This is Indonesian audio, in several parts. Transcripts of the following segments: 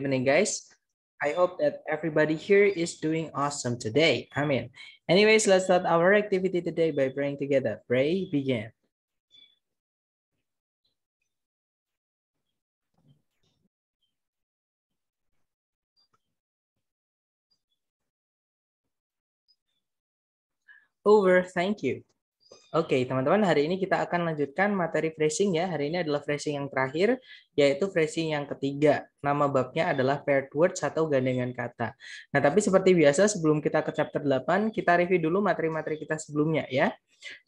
evening, guys. I hope that everybody here is doing awesome today. I mean, anyways, let's start our activity today by praying together. Pray, begin. Over, thank you. Oke, okay, teman-teman, hari ini kita akan lanjutkan materi phrasing ya. Hari ini adalah phrasing yang terakhir, yaitu phrasing yang ketiga. Nama babnya adalah paired words atau gandengan kata. Nah, tapi seperti biasa, sebelum kita ke chapter 8, kita review dulu materi-materi kita sebelumnya ya.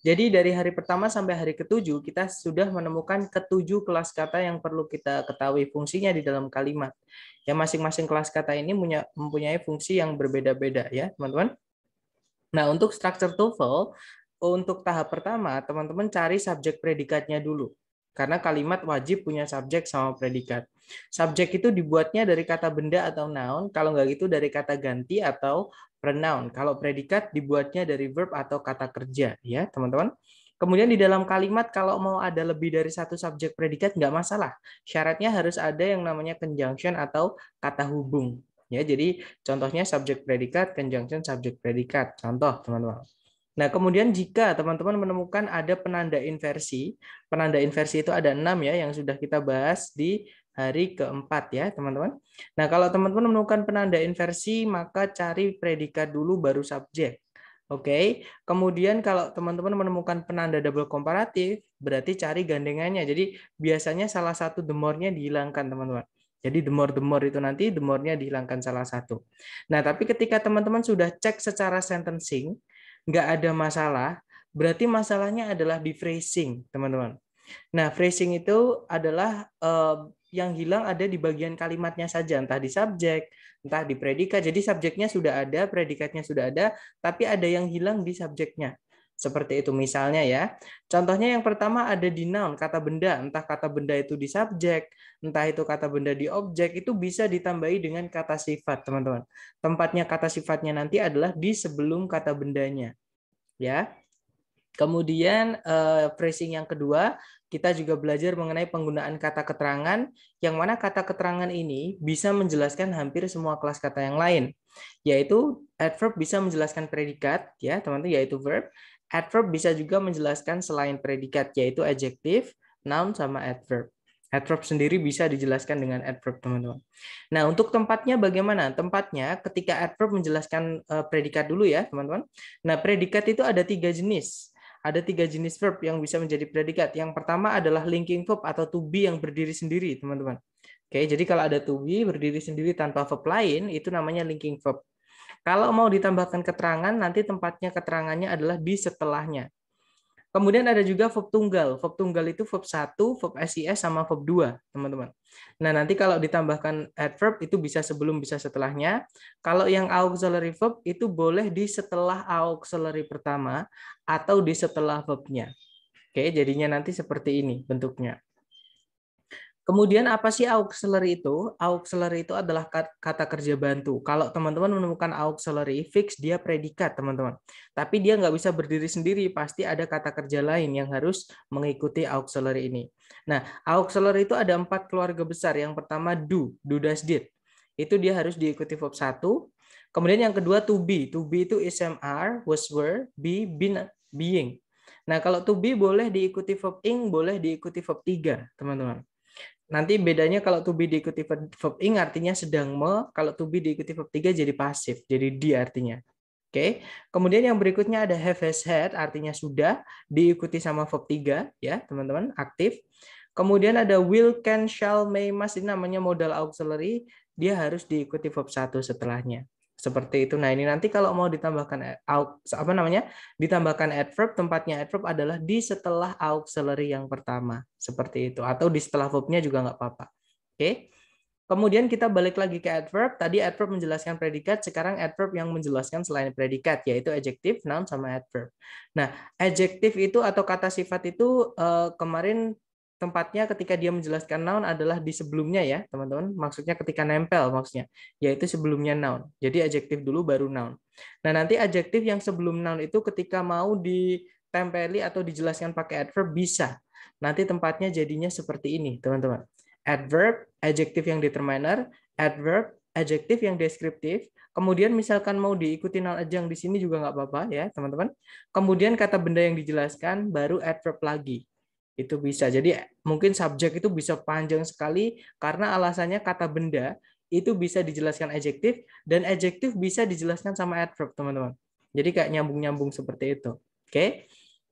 Jadi dari hari pertama sampai hari ketujuh, kita sudah menemukan ketujuh kelas kata yang perlu kita ketahui fungsinya di dalam kalimat. Ya, masing-masing kelas kata ini punya mempunyai fungsi yang berbeda-beda ya, teman-teman. Nah, untuk structure TOEFL untuk tahap pertama, teman-teman cari subjek predikatnya dulu. Karena kalimat wajib punya subjek sama predikat. Subjek itu dibuatnya dari kata benda atau noun, kalau nggak gitu dari kata ganti atau pronoun. Kalau predikat dibuatnya dari verb atau kata kerja, ya teman-teman. Kemudian di dalam kalimat kalau mau ada lebih dari satu subjek predikat nggak masalah. Syaratnya harus ada yang namanya conjunction atau kata hubung. Ya, jadi contohnya subjek predikat, conjunction subjek predikat. Contoh, teman-teman. Nah, kemudian jika teman-teman menemukan ada penanda inversi, penanda inversi itu ada enam ya yang sudah kita bahas di hari keempat ya, teman-teman. Nah, kalau teman-teman menemukan penanda inversi, maka cari predikat dulu baru subjek. Oke, okay. kemudian kalau teman-teman menemukan penanda double komparatif, berarti cari gandengannya. Jadi biasanya salah satu demornya dihilangkan, teman-teman. Jadi demor-demor itu nanti demornya dihilangkan salah satu. Nah, tapi ketika teman-teman sudah cek secara sentencing, nggak ada masalah, berarti masalahnya adalah di phrasing, teman-teman. Nah, phrasing itu adalah uh, yang hilang ada di bagian kalimatnya saja, entah di subjek, entah di predikat. Jadi subjeknya sudah ada, predikatnya sudah ada, tapi ada yang hilang di subjeknya. Seperti itu misalnya ya. Contohnya yang pertama ada di noun, kata benda. Entah kata benda itu di subjek, entah itu kata benda di objek, itu bisa ditambahi dengan kata sifat, teman-teman. Tempatnya kata sifatnya nanti adalah di sebelum kata bendanya ya. Kemudian eh, phrasing yang kedua, kita juga belajar mengenai penggunaan kata keterangan yang mana kata keterangan ini bisa menjelaskan hampir semua kelas kata yang lain. Yaitu adverb bisa menjelaskan predikat ya, teman-teman yaitu verb. Adverb bisa juga menjelaskan selain predikat yaitu adjective, noun sama adverb. Adverb sendiri bisa dijelaskan dengan adverb, teman-teman. Nah, untuk tempatnya bagaimana? Tempatnya ketika adverb menjelaskan eh, predikat dulu ya, teman-teman. Nah, predikat itu ada tiga jenis. Ada tiga jenis verb yang bisa menjadi predikat. Yang pertama adalah linking verb atau to be yang berdiri sendiri, teman-teman. Oke, jadi kalau ada to be berdiri sendiri tanpa verb lain, itu namanya linking verb. Kalau mau ditambahkan keterangan, nanti tempatnya keterangannya adalah di setelahnya. Kemudian ada juga verb tunggal. Verb tunggal itu verb 1, verb SIS, sama verb 2, teman-teman. Nah, nanti kalau ditambahkan adverb itu bisa sebelum, bisa setelahnya. Kalau yang auxiliary verb itu boleh di setelah auxiliary pertama atau di setelah verbnya. Oke, jadinya nanti seperti ini bentuknya. Kemudian apa sih auxiliary itu? Auxiliary itu adalah kata kerja bantu. Kalau teman-teman menemukan auxiliary fix, dia predikat teman-teman. Tapi dia nggak bisa berdiri sendiri, pasti ada kata kerja lain yang harus mengikuti auxiliary ini. Nah, auxiliary itu ada empat keluarga besar. Yang pertama do, do does did. Itu dia harus diikuti verb 1. Kemudian yang kedua to be. To be itu smr was were, be, been, being. Nah, kalau to be boleh diikuti verb ing, boleh diikuti verb 3, teman-teman. Nanti bedanya kalau to be diikuti verb ing artinya sedang me, kalau to be diikuti verb tiga jadi pasif, jadi di artinya. Oke. Okay. Kemudian yang berikutnya ada have has had artinya sudah diikuti sama verb tiga ya, teman-teman, aktif. Kemudian ada will can shall may must ini namanya modal auxiliary, dia harus diikuti verb satu setelahnya seperti itu. Nah, ini nanti kalau mau ditambahkan eh, apa namanya? ditambahkan adverb, tempatnya adverb adalah di setelah auxiliary yang pertama, seperti itu atau di setelah verbnya juga nggak apa-apa. Oke. Kemudian kita balik lagi ke adverb. Tadi adverb menjelaskan predikat, sekarang adverb yang menjelaskan selain predikat, yaitu adjektif, noun, sama adverb. Nah, adjektif itu atau kata sifat itu eh, kemarin tempatnya ketika dia menjelaskan noun adalah di sebelumnya ya, teman-teman. Maksudnya ketika nempel maksudnya, yaitu sebelumnya noun. Jadi adjektif dulu baru noun. Nah, nanti adjektif yang sebelum noun itu ketika mau ditempeli atau dijelaskan pakai adverb bisa. Nanti tempatnya jadinya seperti ini, teman-teman. Adverb, adjektif yang determiner, adverb, adjektif yang deskriptif, Kemudian misalkan mau diikuti aja yang di sini juga nggak apa-apa ya teman-teman. Kemudian kata benda yang dijelaskan baru adverb lagi itu bisa. Jadi mungkin subjek itu bisa panjang sekali karena alasannya kata benda itu bisa dijelaskan adjektif dan adjektif bisa dijelaskan sama adverb, teman-teman. Jadi kayak nyambung-nyambung seperti itu. Oke. Okay?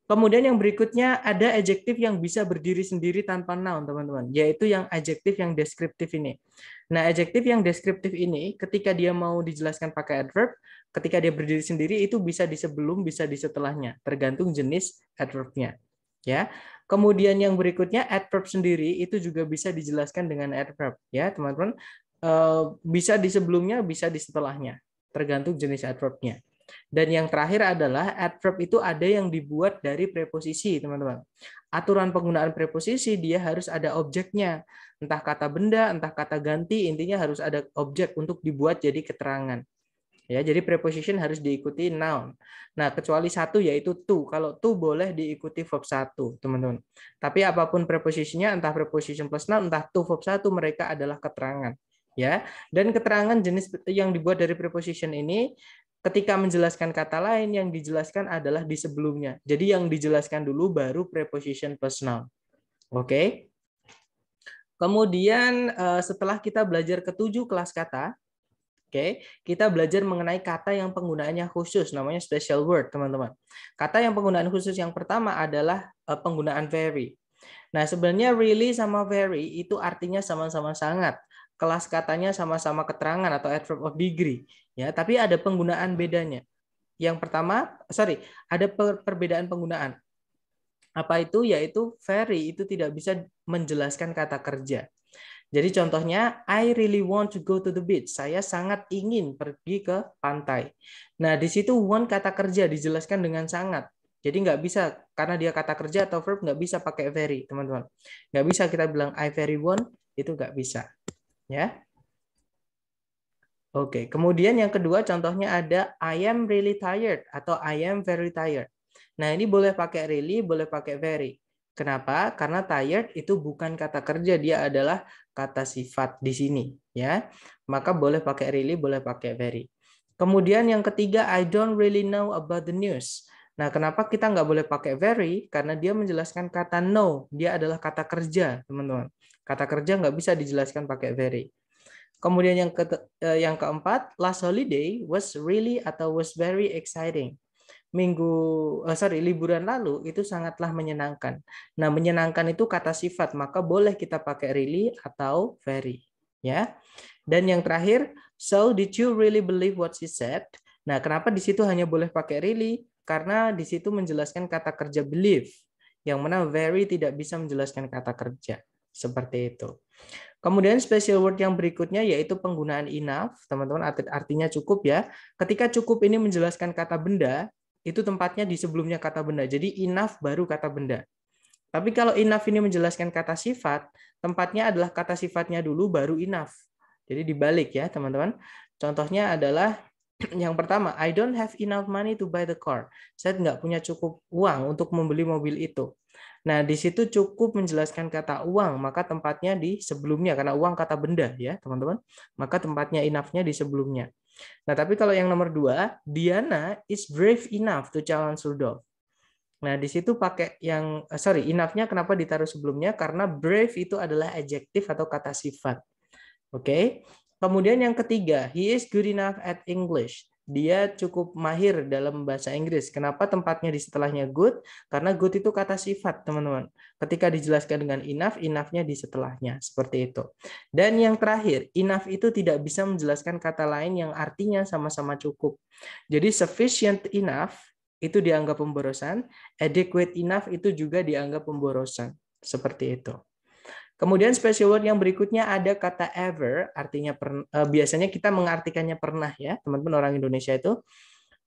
Kemudian yang berikutnya ada adjektif yang bisa berdiri sendiri tanpa noun, teman-teman, yaitu yang adjektif yang deskriptif ini. Nah, adjektif yang deskriptif ini ketika dia mau dijelaskan pakai adverb, ketika dia berdiri sendiri itu bisa di sebelum, bisa di setelahnya, tergantung jenis adverbnya. Ya. Kemudian yang berikutnya adverb sendiri itu juga bisa dijelaskan dengan adverb ya teman-teman. Eh, bisa di sebelumnya, bisa di setelahnya, tergantung jenis adverbnya. Dan yang terakhir adalah adverb itu ada yang dibuat dari preposisi teman-teman. Aturan penggunaan preposisi dia harus ada objeknya, entah kata benda, entah kata ganti, intinya harus ada objek untuk dibuat jadi keterangan ya jadi preposition harus diikuti noun nah kecuali satu yaitu to kalau to boleh diikuti verb satu teman-teman tapi apapun prepositionnya, entah preposition plus noun entah to verb satu mereka adalah keterangan ya dan keterangan jenis yang dibuat dari preposition ini ketika menjelaskan kata lain yang dijelaskan adalah di sebelumnya. Jadi yang dijelaskan dulu baru preposition plus noun. Oke. Kemudian eh, setelah kita belajar ketujuh kelas kata, Oke, okay? kita belajar mengenai kata yang penggunaannya khusus, namanya special word, teman-teman. Kata yang penggunaan khusus yang pertama adalah eh, penggunaan very. Nah, sebenarnya really sama very itu artinya sama-sama sangat. Kelas katanya sama-sama keterangan atau adverb of degree, ya, tapi ada penggunaan bedanya. Yang pertama, sorry, ada perbedaan penggunaan. Apa itu? Yaitu very itu tidak bisa menjelaskan kata kerja. Jadi contohnya, I really want to go to the beach. Saya sangat ingin pergi ke pantai. Nah, di situ want kata kerja dijelaskan dengan sangat. Jadi nggak bisa, karena dia kata kerja atau verb nggak bisa pakai very, teman-teman. Nggak bisa kita bilang I very want, itu nggak bisa. ya. Oke, kemudian yang kedua contohnya ada I am really tired atau I am very tired. Nah, ini boleh pakai really, boleh pakai very. Kenapa? Karena tired itu bukan kata kerja, dia adalah kata sifat di sini, ya. Maka boleh pakai really, boleh pakai very. Kemudian yang ketiga, I don't really know about the news. Nah, kenapa kita nggak boleh pakai very? Karena dia menjelaskan kata no, dia adalah kata kerja, teman-teman. Kata kerja nggak bisa dijelaskan pakai very. Kemudian yang ke eh, yang keempat, last holiday was really atau was very exciting minggu uh, sorry liburan lalu itu sangatlah menyenangkan. Nah, menyenangkan itu kata sifat, maka boleh kita pakai really atau very, ya. Dan yang terakhir, so did you really believe what she said? Nah, kenapa di situ hanya boleh pakai really? Karena di situ menjelaskan kata kerja believe, yang mana very tidak bisa menjelaskan kata kerja. Seperti itu. Kemudian special word yang berikutnya yaitu penggunaan enough, teman-teman artinya cukup ya. Ketika cukup ini menjelaskan kata benda, itu tempatnya di sebelumnya kata benda. Jadi enough baru kata benda. Tapi kalau enough ini menjelaskan kata sifat, tempatnya adalah kata sifatnya dulu baru enough. Jadi dibalik ya, teman-teman. Contohnya adalah yang pertama, I don't have enough money to buy the car. Saya nggak punya cukup uang untuk membeli mobil itu. Nah, di situ cukup menjelaskan kata uang, maka tempatnya di sebelumnya karena uang kata benda ya, teman-teman. Maka tempatnya enough-nya di sebelumnya. Nah, tapi kalau yang nomor dua, Diana is brave enough to challenge Rudolf. Nah, di situ pakai yang eh, sorry, enough-nya kenapa ditaruh sebelumnya? Karena brave itu adalah adjektif atau kata sifat. Oke. Okay? Kemudian yang ketiga, he is good enough at English dia cukup mahir dalam bahasa Inggris. Kenapa tempatnya di setelahnya good? Karena good itu kata sifat, teman-teman. Ketika dijelaskan dengan enough, enough-nya di setelahnya, seperti itu. Dan yang terakhir, enough itu tidak bisa menjelaskan kata lain yang artinya sama-sama cukup. Jadi sufficient enough itu dianggap pemborosan, adequate enough itu juga dianggap pemborosan, seperti itu. Kemudian special word yang berikutnya ada kata ever, artinya per, eh, biasanya kita mengartikannya pernah ya, teman-teman orang Indonesia itu.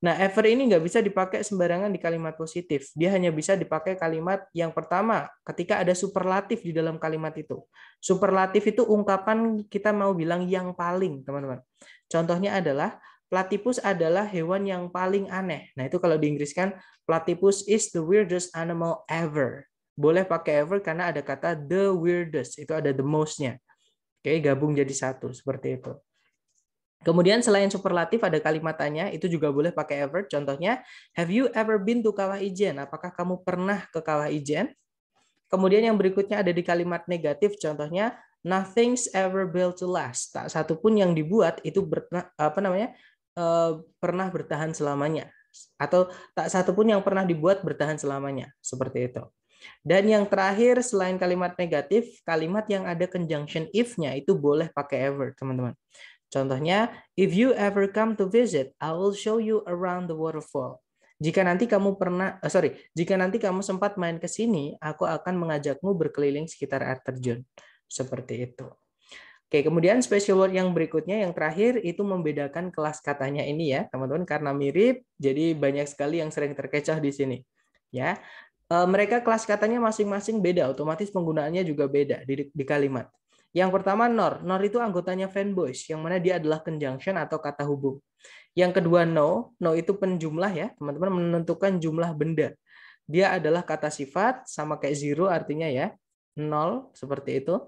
Nah, ever ini nggak bisa dipakai sembarangan di kalimat positif. Dia hanya bisa dipakai kalimat yang pertama ketika ada superlatif di dalam kalimat itu. Superlatif itu ungkapan kita mau bilang yang paling, teman-teman. Contohnya adalah platypus adalah hewan yang paling aneh. Nah, itu kalau di diinggriskan platypus is the weirdest animal ever. Boleh pakai ever karena ada kata the weirdest, itu ada the mostnya nya Oke, gabung jadi satu seperti itu. Kemudian selain superlatif ada kalimat tanya, itu juga boleh pakai ever. Contohnya, have you ever been to Kawah Ijen? Apakah kamu pernah ke Kawah Ijen? Kemudian yang berikutnya ada di kalimat negatif, contohnya nothing's ever built to last. Tak satu pun yang dibuat itu ber, apa namanya eh, pernah bertahan selamanya, atau tak satu pun yang pernah dibuat bertahan selamanya, seperti itu. Dan yang terakhir selain kalimat negatif, kalimat yang ada conjunction if-nya itu boleh pakai ever, teman-teman. Contohnya, if you ever come to visit, I will show you around the waterfall. Jika nanti kamu pernah, oh sorry, jika nanti kamu sempat main ke sini, aku akan mengajakmu berkeliling sekitar air terjun. Seperti itu. Oke, kemudian special word yang berikutnya, yang terakhir itu membedakan kelas katanya ini ya, teman-teman, karena mirip, jadi banyak sekali yang sering terkecoh di sini. Ya, Eh, mereka kelas katanya masing-masing beda, otomatis penggunaannya juga beda di, di kalimat. Yang pertama nor, nor itu anggotanya fanboys, yang mana dia adalah conjunction atau kata hubung. Yang kedua no, no itu penjumlah ya, teman-teman menentukan jumlah benda. Dia adalah kata sifat sama kayak zero artinya ya, nol seperti itu.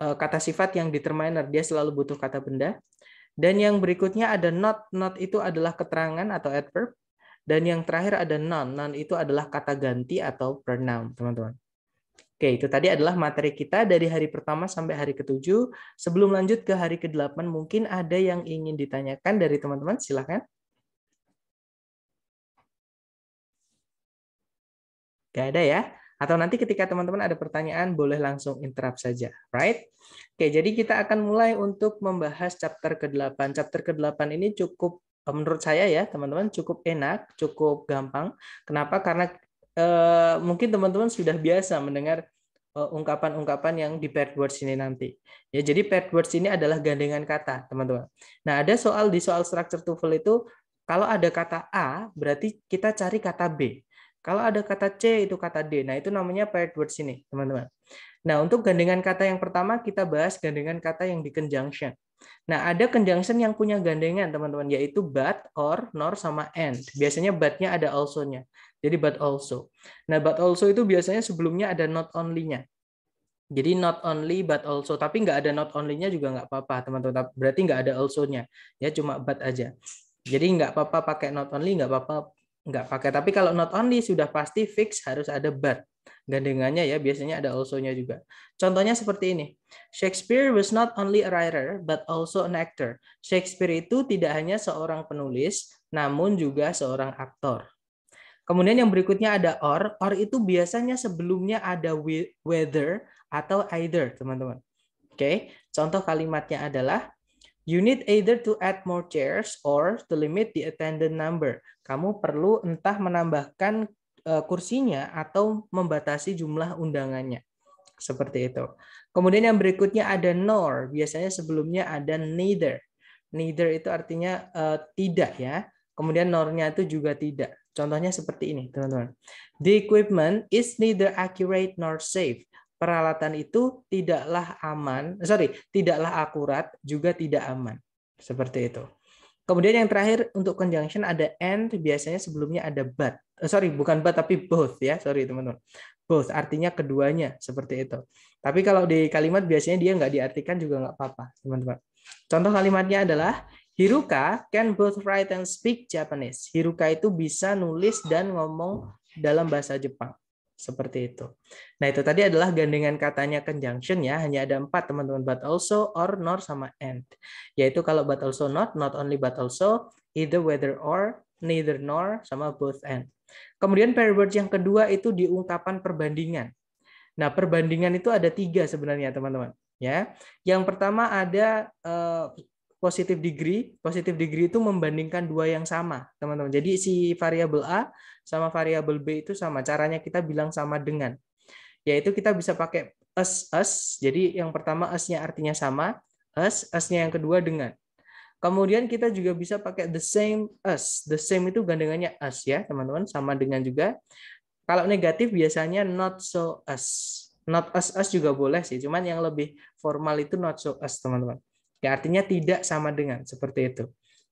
Eh, kata sifat yang determiner, dia selalu butuh kata benda. Dan yang berikutnya ada not, not itu adalah keterangan atau adverb dan yang terakhir ada non non itu adalah kata ganti atau pronoun, teman-teman. Oke, itu tadi adalah materi kita dari hari pertama sampai hari ketujuh. Sebelum lanjut ke hari ke-8, mungkin ada yang ingin ditanyakan dari teman-teman, silahkan. Gak ada ya? Atau nanti ketika teman-teman ada pertanyaan, boleh langsung interrupt saja, right? Oke, jadi kita akan mulai untuk membahas chapter ke-8. Chapter ke-8 ini cukup menurut saya ya teman-teman cukup enak, cukup gampang. Kenapa? Karena eh, mungkin teman-teman sudah biasa mendengar eh, ungkapan-ungkapan yang di paired words ini nanti. Ya, jadi paired words ini adalah gandengan kata, teman-teman. Nah, ada soal di soal structure TOEFL itu kalau ada kata A, berarti kita cari kata B. Kalau ada kata C itu kata D. Nah, itu namanya paired words ini, teman-teman. Nah, untuk gandengan kata yang pertama kita bahas gandengan kata yang di conjunction. Nah, ada conjunction yang punya gandengan, teman-teman, yaitu but or nor sama and. Biasanya but-nya ada also-nya. Jadi but also. Nah, but also itu biasanya sebelumnya ada not only-nya. Jadi not only but also, tapi nggak ada not only-nya juga nggak apa-apa, teman-teman. Berarti nggak ada also-nya, ya cuma but aja. Jadi nggak apa-apa pakai not only, nggak apa-apa nggak pakai. Tapi kalau not only sudah pasti fix harus ada but. Gandengannya ya, biasanya ada also-nya juga. Contohnya seperti ini. Shakespeare was not only a writer, but also an actor. Shakespeare itu tidak hanya seorang penulis, namun juga seorang aktor. Kemudian yang berikutnya ada or. Or itu biasanya sebelumnya ada whether atau either, teman-teman. Oke, contoh kalimatnya adalah You need either to add more chairs or to limit the attendant number. Kamu perlu entah menambahkan eh, kursinya atau membatasi jumlah undangannya. Seperti itu. Kemudian yang berikutnya ada nor. Biasanya sebelumnya ada neither. Neither itu artinya uh, tidak ya. Kemudian nornya itu juga tidak. Contohnya seperti ini, teman-teman. The equipment is neither accurate nor safe peralatan itu tidaklah aman, eh, sorry, tidaklah akurat, juga tidak aman. Seperti itu. Kemudian yang terakhir untuk conjunction ada and, biasanya sebelumnya ada but. Eh, sorry, bukan but tapi both ya, sorry teman-teman. Both, artinya keduanya, seperti itu. Tapi kalau di kalimat biasanya dia nggak diartikan juga nggak apa-apa, teman-teman. Contoh kalimatnya adalah, Hiruka can both write and speak Japanese. Hiruka itu bisa nulis dan ngomong dalam bahasa Jepang seperti itu. Nah, itu tadi adalah gandengan katanya conjunction ya. Hanya ada empat teman-teman. But also, or, nor, sama and. Yaitu kalau but also not, not only but also, either, whether, or, neither, nor, sama both and. Kemudian pair words yang kedua itu diungkapan perbandingan. Nah, perbandingan itu ada tiga sebenarnya, teman-teman. Ya, yang pertama ada eh, Positif degree. positif degree itu membandingkan dua yang sama, teman-teman. Jadi si variabel A sama variabel B itu sama. Caranya kita bilang sama dengan. Yaitu kita bisa pakai as as. Jadi yang pertama as-nya artinya sama, as as-nya yang kedua dengan. Kemudian kita juga bisa pakai the same as. The same itu gandengannya as ya, teman-teman, sama dengan juga. Kalau negatif biasanya not so as. Not as as juga boleh sih, cuman yang lebih formal itu not so as, teman-teman ya artinya tidak sama dengan seperti itu.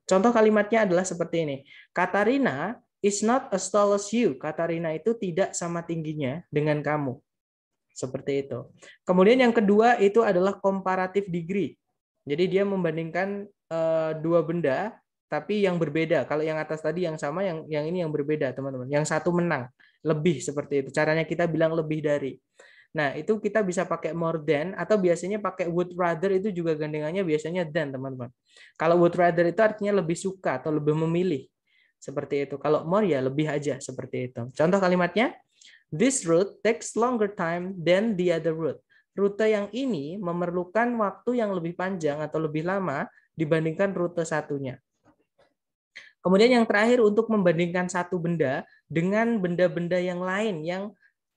Contoh kalimatnya adalah seperti ini. Katarina is not as tall as you. Katarina itu tidak sama tingginya dengan kamu. Seperti itu. Kemudian yang kedua itu adalah comparative degree. Jadi dia membandingkan eh, dua benda tapi yang berbeda. Kalau yang atas tadi yang sama, yang yang ini yang berbeda, teman-teman. Yang satu menang, lebih seperti itu. Caranya kita bilang lebih dari. Nah, itu kita bisa pakai more than atau biasanya pakai would rather itu juga gandengannya biasanya than, teman-teman. Kalau would rather itu artinya lebih suka atau lebih memilih. Seperti itu. Kalau more ya lebih aja seperti itu. Contoh kalimatnya, this route takes longer time than the other route. Rute yang ini memerlukan waktu yang lebih panjang atau lebih lama dibandingkan rute satunya. Kemudian yang terakhir untuk membandingkan satu benda dengan benda-benda yang lain yang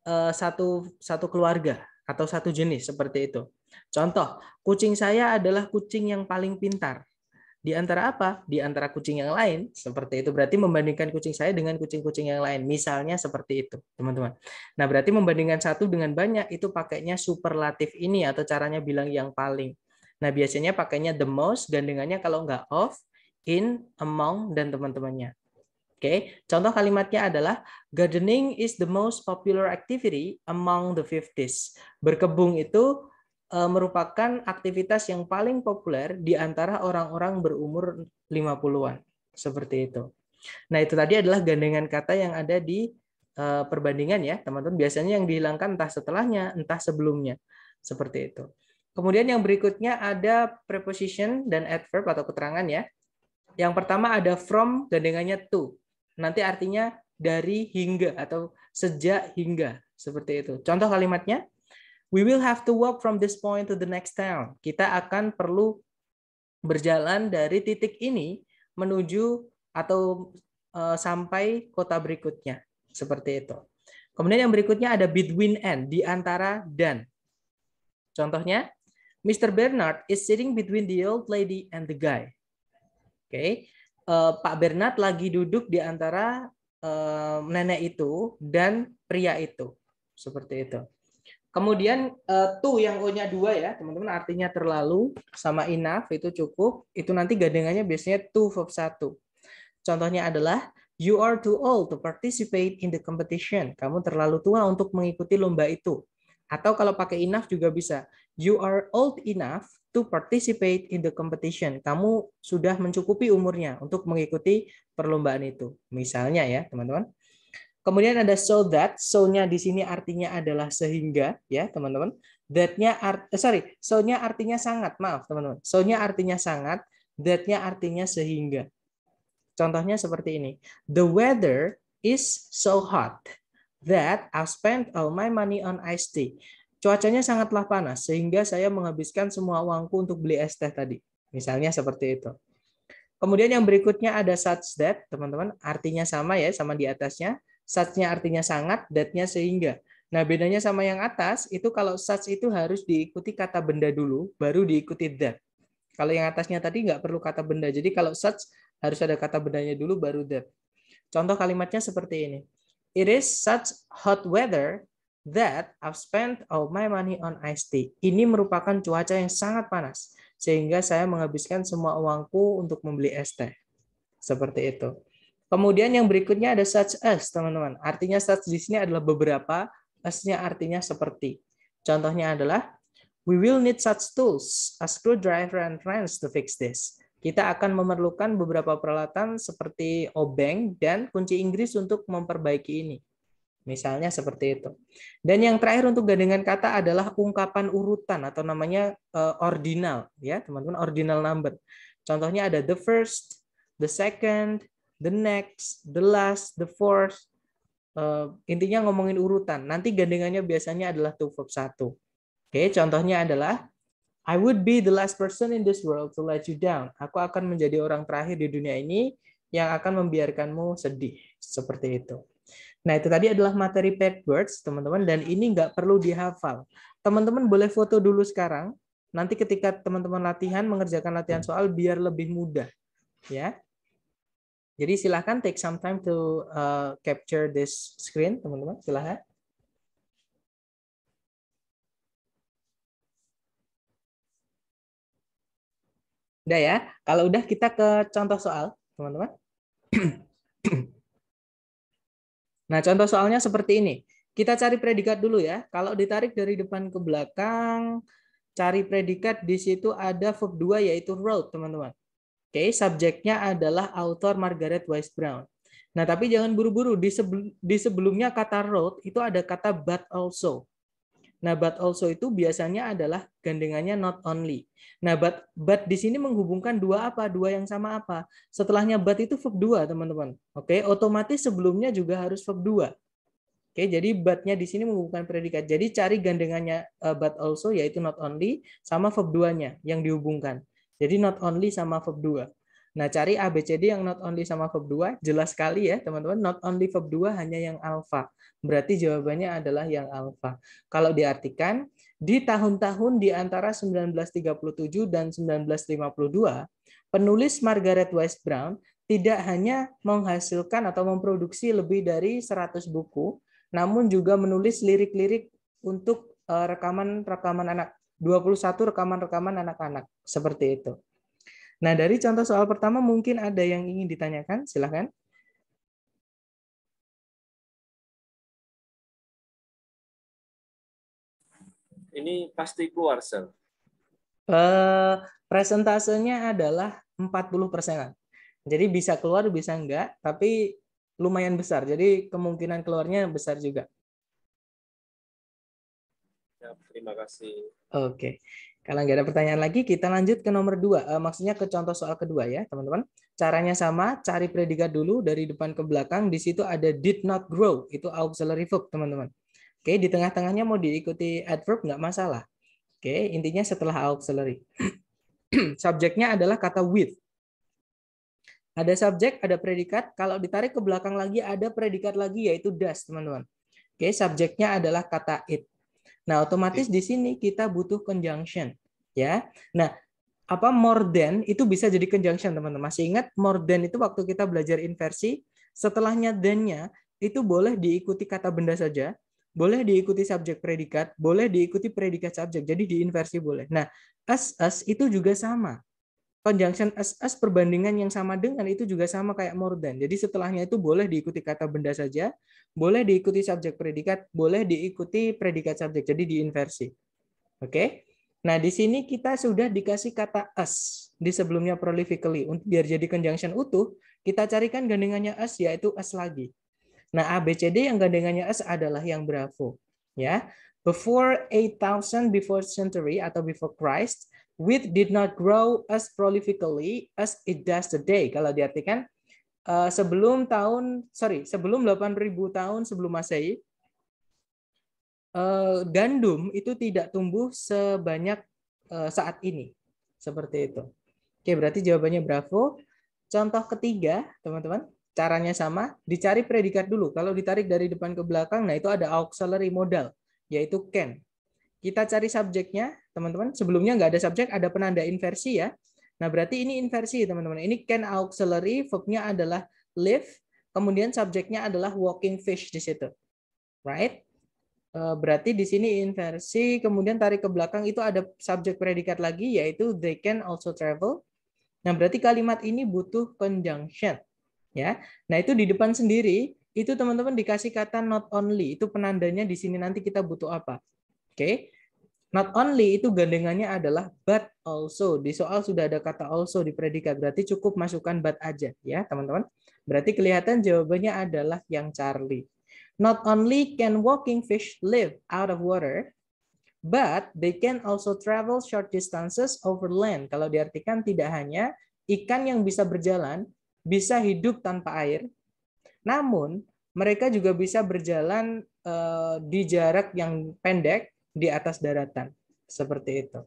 Eh, satu satu keluarga atau satu jenis seperti itu. Contoh, kucing saya adalah kucing yang paling pintar. Di antara apa? Di antara kucing yang lain, seperti itu. Berarti membandingkan kucing saya dengan kucing-kucing yang lain. Misalnya seperti itu, teman-teman. Nah, berarti membandingkan satu dengan banyak, itu pakainya superlatif ini atau caranya bilang yang paling. Nah, biasanya pakainya the most, gandengannya kalau nggak of, in, among, dan teman-temannya. Oke, okay. contoh kalimatnya adalah gardening is the most popular activity among the 50s. Berkebun itu e, merupakan aktivitas yang paling populer di antara orang-orang berumur 50-an. Seperti itu. Nah, itu tadi adalah gandengan kata yang ada di e, perbandingan ya, teman-teman. Biasanya yang dihilangkan entah setelahnya, entah sebelumnya. Seperti itu. Kemudian yang berikutnya ada preposition dan adverb atau keterangan ya. Yang pertama ada from gandengannya to Nanti artinya dari hingga atau sejak hingga seperti itu. Contoh kalimatnya, we will have to walk from this point to the next town. Kita akan perlu berjalan dari titik ini menuju atau eh, sampai kota berikutnya seperti itu. Kemudian yang berikutnya ada between and di antara dan. Contohnya, Mr. Bernard is sitting between the old lady and the guy. Oke, okay eh, Pak Bernard lagi duduk di antara eh, nenek itu dan pria itu, seperti itu. Kemudian eh, tuh yang O-nya dua ya, teman-teman artinya terlalu sama enough itu cukup. Itu nanti gandengannya biasanya tuh verb satu. Contohnya adalah you are too old to participate in the competition. Kamu terlalu tua untuk mengikuti lomba itu. Atau kalau pakai enough juga bisa you are old enough to participate in the competition. Kamu sudah mencukupi umurnya untuk mengikuti perlombaan itu. Misalnya ya, teman-teman. Kemudian ada so that, so-nya di sini artinya adalah sehingga ya, teman-teman. That-nya art, eh, sorry, so-nya artinya sangat, maaf, teman-teman. So-nya artinya sangat, that-nya artinya sehingga. Contohnya seperti ini. The weather is so hot that I spent all my money on iced tea. Cuacanya sangatlah panas sehingga saya menghabiskan semua uangku untuk beli es teh tadi. Misalnya seperti itu. Kemudian yang berikutnya ada such that, teman-teman, artinya sama ya sama di atasnya. Such-nya artinya sangat, that-nya sehingga. Nah, bedanya sama yang atas itu kalau such itu harus diikuti kata benda dulu, baru diikuti that. Kalau yang atasnya tadi nggak perlu kata benda. Jadi kalau such harus ada kata bendanya dulu baru that. Contoh kalimatnya seperti ini. It is such hot weather that I've spent all my money on iced tea. Ini merupakan cuaca yang sangat panas, sehingga saya menghabiskan semua uangku untuk membeli es teh. Seperti itu. Kemudian yang berikutnya ada such as, teman-teman. Artinya such di sini adalah beberapa, as-nya artinya seperti. Contohnya adalah, we will need such tools, a screwdriver and wrench to fix this. Kita akan memerlukan beberapa peralatan seperti obeng dan kunci Inggris untuk memperbaiki ini. Misalnya seperti itu. Dan yang terakhir untuk gandengan kata adalah ungkapan urutan atau namanya uh, ordinal ya, teman-teman ordinal number. Contohnya ada the first, the second, the next, the last, the fourth. Uh, intinya ngomongin urutan. Nanti gandengannya biasanya adalah to verb satu. Oke, okay, contohnya adalah I would be the last person in this world to let you down. Aku akan menjadi orang terakhir di dunia ini yang akan membiarkanmu sedih. Seperti itu. Nah, itu tadi adalah materi pet words, teman-teman, dan ini nggak perlu dihafal. Teman-teman boleh foto dulu sekarang, nanti ketika teman-teman latihan, mengerjakan latihan soal biar lebih mudah. ya. Jadi silahkan take some time to uh, capture this screen, teman-teman, silahkan. Udah ya, kalau udah kita ke contoh soal, teman-teman. Nah, contoh soalnya seperti ini. Kita cari predikat dulu ya. Kalau ditarik dari depan ke belakang, cari predikat di situ ada verb 2 yaitu wrote teman-teman. Oke, subjeknya adalah author Margaret Wise Brown. Nah, tapi jangan buru-buru. Di, sebelumnya kata wrote itu ada kata but also. Nah, but also itu biasanya adalah gandengannya not only. Nah, but, but di sini menghubungkan dua apa? Dua yang sama apa? Setelahnya but itu verb dua teman-teman. Oke, otomatis sebelumnya juga harus verb dua Oke, jadi but-nya di sini menghubungkan predikat. Jadi cari gandengannya eh, but also yaitu not only sama verb duanya yang dihubungkan. Jadi not only sama verb 2. Nah, cari ABCD yang not only sama FOB2, jelas sekali ya teman-teman, not only FOB2 hanya yang alfa. Berarti jawabannya adalah yang alfa. Kalau diartikan, di tahun-tahun di antara 1937 dan 1952, penulis Margaret West Brown tidak hanya menghasilkan atau memproduksi lebih dari 100 buku, namun juga menulis lirik-lirik untuk eh, rekaman-rekaman anak, 21 rekaman-rekaman anak-anak, seperti itu. Nah, dari contoh soal pertama mungkin ada yang ingin ditanyakan, silahkan. Ini pasti keluar, Sir. Uh, eh, presentasenya adalah 40 persenan. Jadi bisa keluar, bisa enggak, tapi lumayan besar. Jadi kemungkinan keluarnya besar juga. Ya, terima kasih. Oke. Okay. Kalau nggak ada pertanyaan lagi, kita lanjut ke nomor dua. E, maksudnya ke contoh soal kedua ya, teman-teman. Caranya sama, cari predikat dulu dari depan ke belakang. Di situ ada did not grow, itu auxiliary verb, teman-teman. Oke, di tengah-tengahnya mau diikuti adverb nggak masalah. Oke, intinya setelah auxiliary. Subjeknya adalah kata with. Ada subjek, ada predikat. Kalau ditarik ke belakang lagi, ada predikat lagi, yaitu does, teman-teman. Oke, subjeknya adalah kata it. Nah, otomatis iya. di sini kita butuh conjunction, ya. Nah, apa more than itu bisa jadi conjunction, teman-teman. Masih ingat more than itu waktu kita belajar inversi, setelahnya than-nya itu boleh diikuti kata benda saja, boleh diikuti subjek predikat, boleh diikuti predikat subjek. Jadi di inversi boleh. Nah, as as itu juga sama. Conjunction as as perbandingan yang sama dengan itu juga sama kayak more than. Jadi setelahnya itu boleh diikuti kata benda saja, boleh diikuti subjek predikat, boleh diikuti predikat subjek. Jadi diinversi. Oke. Okay? Nah, di sini kita sudah dikasih kata as di sebelumnya prolifically. Untuk biar jadi conjunction utuh, kita carikan gandengannya as yaitu as lagi. Nah, ABCD yang gandengannya as adalah yang bravo, ya. Before 8000 before century atau before Christ, Wheat did not grow as prolifically as it does today. Kalau diartikan uh, sebelum tahun sorry sebelum 8.000 tahun sebelum masehi uh, gandum itu tidak tumbuh sebanyak uh, saat ini seperti itu. Oke berarti jawabannya bravo. Contoh ketiga teman-teman caranya sama dicari predikat dulu. Kalau ditarik dari depan ke belakang, nah itu ada auxiliary modal yaitu can. Kita cari subjeknya, teman-teman. Sebelumnya nggak ada subjek, ada penanda inversi ya. Nah, berarti ini inversi, teman-teman. Ini can auxiliary, verb-nya adalah live, kemudian subjeknya adalah walking fish di situ. Right? E, berarti di sini inversi, kemudian tarik ke belakang itu ada subjek predikat lagi, yaitu they can also travel. Nah, berarti kalimat ini butuh conjunction. ya. Nah, itu di depan sendiri, itu teman-teman dikasih kata not only itu penandanya di sini nanti kita butuh apa oke okay? Not only itu gandengannya adalah but also. Di soal sudah ada kata also di predikat, berarti cukup masukkan but aja ya, teman-teman. Berarti kelihatan jawabannya adalah yang Charlie. Not only can walking fish live out of water, but they can also travel short distances over land. Kalau diartikan tidak hanya ikan yang bisa berjalan, bisa hidup tanpa air, namun mereka juga bisa berjalan uh, di jarak yang pendek di atas daratan. Seperti itu.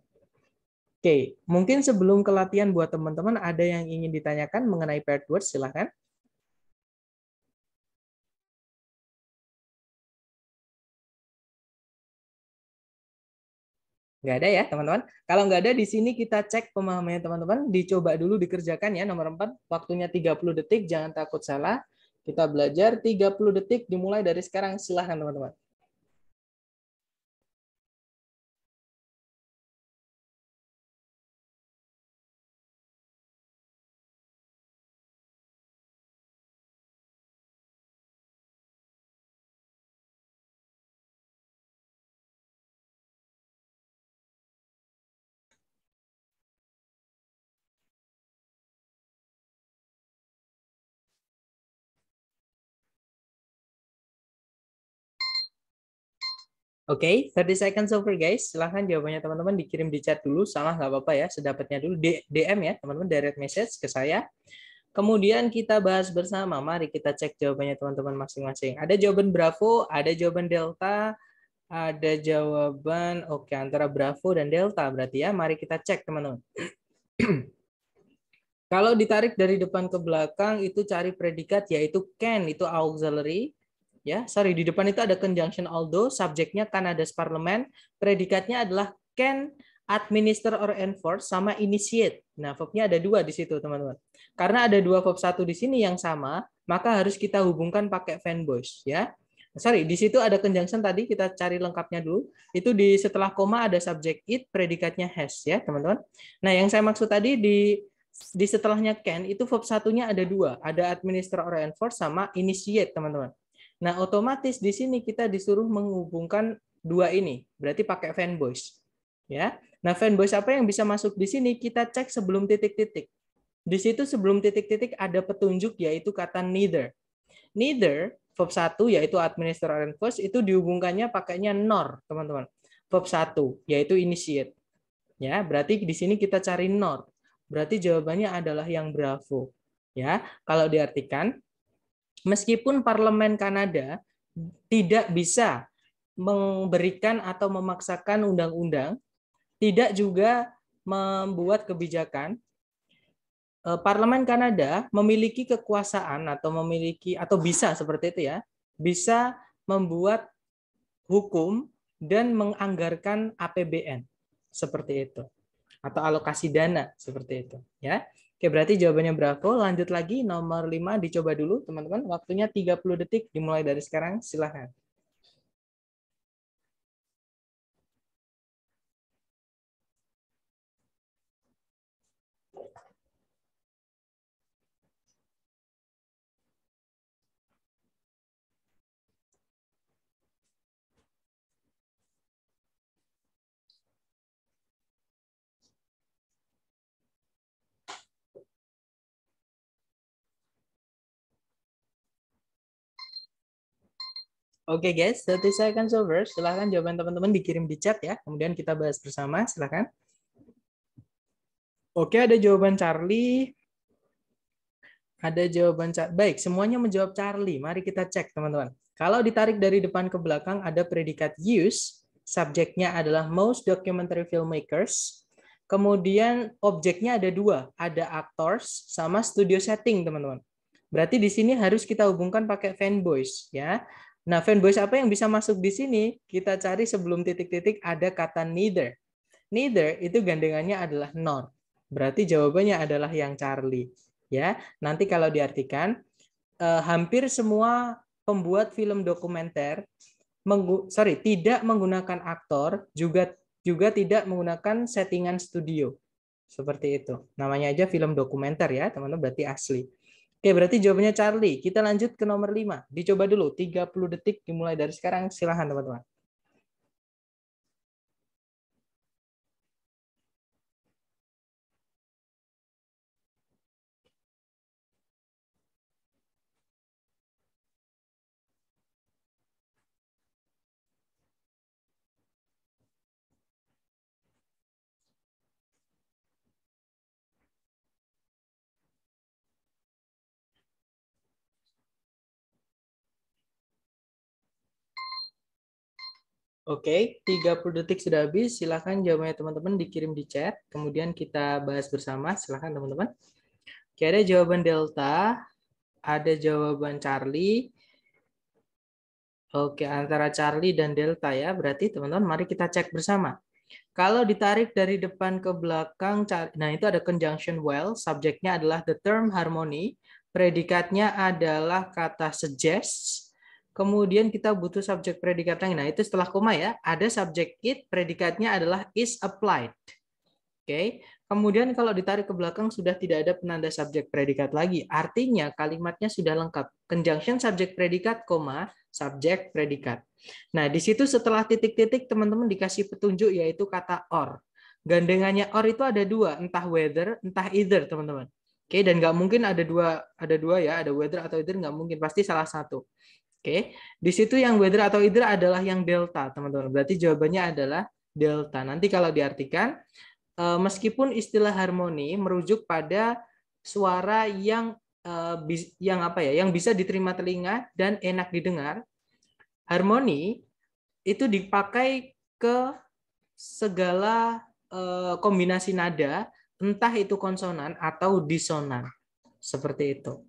Oke, mungkin sebelum ke latihan buat teman-teman ada yang ingin ditanyakan mengenai paired words, silahkan. Nggak ada ya, teman-teman. Kalau nggak ada, di sini kita cek pemahamannya teman-teman. Dicoba dulu dikerjakan ya, nomor 4. Waktunya 30 detik, jangan takut salah. Kita belajar 30 detik dimulai dari sekarang. Silahkan, teman-teman. Oke, okay, 30 seconds over guys. Silahkan jawabannya teman-teman dikirim di chat dulu. Salah nggak apa-apa ya, sedapatnya dulu. DM ya, teman-teman direct message ke saya. Kemudian kita bahas bersama. Mari kita cek jawabannya teman-teman masing-masing. Ada jawaban Bravo, ada jawaban Delta, ada jawaban oke okay, antara Bravo dan Delta berarti ya. Mari kita cek teman-teman. Kalau ditarik dari depan ke belakang itu cari predikat yaitu can itu auxiliary ya sorry di depan itu ada conjunction although subjeknya Kanada's parlemen predikatnya adalah can administer or enforce sama initiate nah verbnya ada dua di situ teman-teman karena ada dua verb satu di sini yang sama maka harus kita hubungkan pakai voice ya sorry di situ ada conjunction tadi kita cari lengkapnya dulu itu di setelah koma ada subjek it predikatnya has ya teman-teman nah yang saya maksud tadi di di setelahnya can itu verb satunya ada dua ada administer or enforce sama initiate teman-teman Nah, otomatis di sini kita disuruh menghubungkan dua ini. Berarti pakai fanboys. Ya. Nah, fanboys apa yang bisa masuk di sini? Kita cek sebelum titik-titik. Di situ sebelum titik-titik ada petunjuk yaitu kata neither. Neither verb 1 yaitu administer and first itu dihubungkannya pakainya nor, teman-teman. Verb 1 yaitu initiate. Ya, berarti di sini kita cari nor. Berarti jawabannya adalah yang bravo. Ya, kalau diartikan meskipun parlemen Kanada tidak bisa memberikan atau memaksakan undang-undang, tidak juga membuat kebijakan, eh, parlemen Kanada memiliki kekuasaan atau memiliki atau bisa seperti itu ya, bisa membuat hukum dan menganggarkan APBN seperti itu atau alokasi dana seperti itu ya. Oke, berarti jawabannya Bravo. Lanjut lagi nomor 5 dicoba dulu teman-teman. Waktunya 30 detik dimulai dari sekarang. Silahkan. Oke okay, guys, jadi saya akan solver. Silahkan jawaban teman-teman dikirim di chat ya. Kemudian kita bahas bersama. Silahkan. Oke, okay, ada jawaban Charlie. Ada jawaban Charlie. baik. Semuanya menjawab Charlie. Mari kita cek teman-teman. Kalau ditarik dari depan ke belakang ada predikat use. Subjeknya adalah most documentary filmmakers. Kemudian objeknya ada dua, ada actors sama studio setting teman-teman. Berarti di sini harus kita hubungkan pakai fanboys ya. Nah, fanboys apa yang bisa masuk di sini? Kita cari sebelum titik-titik ada kata neither. Neither itu gandengannya adalah nor. Berarti jawabannya adalah yang Charlie. Ya, nanti kalau diartikan eh, hampir semua pembuat film dokumenter menggu sorry tidak menggunakan aktor juga juga tidak menggunakan settingan studio seperti itu namanya aja film dokumenter ya teman-teman berarti asli Oke, berarti jawabannya Charlie. Kita lanjut ke nomor 5. Dicoba dulu 30 detik dimulai dari sekarang. Silahkan teman-teman. Oke, okay, 30 detik sudah habis. Silakan jawabannya teman-teman dikirim di chat. Kemudian kita bahas bersama. Silakan teman-teman. Oke, ada jawaban Delta, ada jawaban Charlie. Oke, antara Charlie dan Delta ya. Berarti teman-teman mari kita cek bersama. Kalau ditarik dari depan ke belakang, nah itu ada conjunction well, subjeknya adalah the term harmony, predikatnya adalah kata suggest, Kemudian kita butuh subjek predikat lagi. Nah, itu setelah koma ya. Ada subjek it, predikatnya adalah is applied. Oke. Okay. Kemudian kalau ditarik ke belakang sudah tidak ada penanda subjek predikat lagi. Artinya kalimatnya sudah lengkap. Conjunction subjek predikat, koma, subjek predikat. Nah, di situ setelah titik-titik teman-teman dikasih petunjuk yaitu kata or. Gandengannya or itu ada dua, entah whether, entah either, teman-teman. Oke, okay, dan nggak mungkin ada dua, ada dua ya, ada weather atau either nggak mungkin, pasti salah satu. Oke, di situ yang weather atau idra adalah yang delta, teman-teman. Berarti jawabannya adalah delta. Nanti kalau diartikan, eh, meskipun istilah harmoni merujuk pada suara yang eh, yang apa ya, yang bisa diterima telinga dan enak didengar, harmoni itu dipakai ke segala eh, kombinasi nada, entah itu konsonan atau disonan, seperti itu.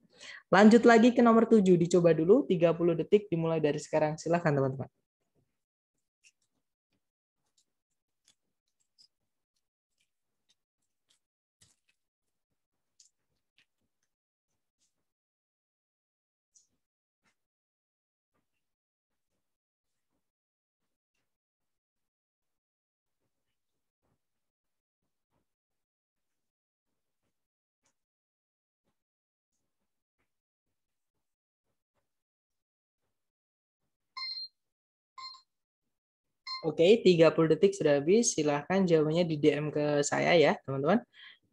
Lanjut lagi ke nomor 7, dicoba dulu 30 detik dimulai dari sekarang. Silahkan teman-teman. Oke, okay, 30 detik sudah habis. Silahkan jawabannya di DM ke saya ya, teman-teman.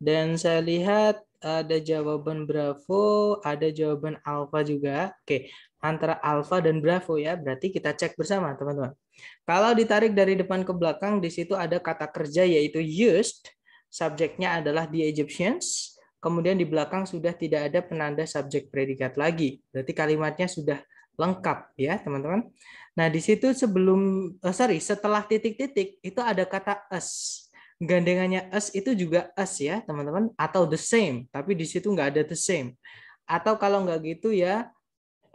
Dan saya lihat ada jawaban Bravo, ada jawaban Alpha juga. Oke, okay. antara Alpha dan Bravo ya. Berarti kita cek bersama, teman-teman. Kalau ditarik dari depan ke belakang, di situ ada kata kerja yaitu used. Subjeknya adalah the Egyptians. Kemudian di belakang sudah tidak ada penanda subjek predikat lagi. Berarti kalimatnya sudah lengkap ya, teman-teman. Nah, di situ sebelum oh sorry, setelah titik-titik itu ada kata as. Gandengannya as itu juga as ya, teman-teman, atau the same, tapi di situ nggak ada the same. Atau kalau nggak gitu ya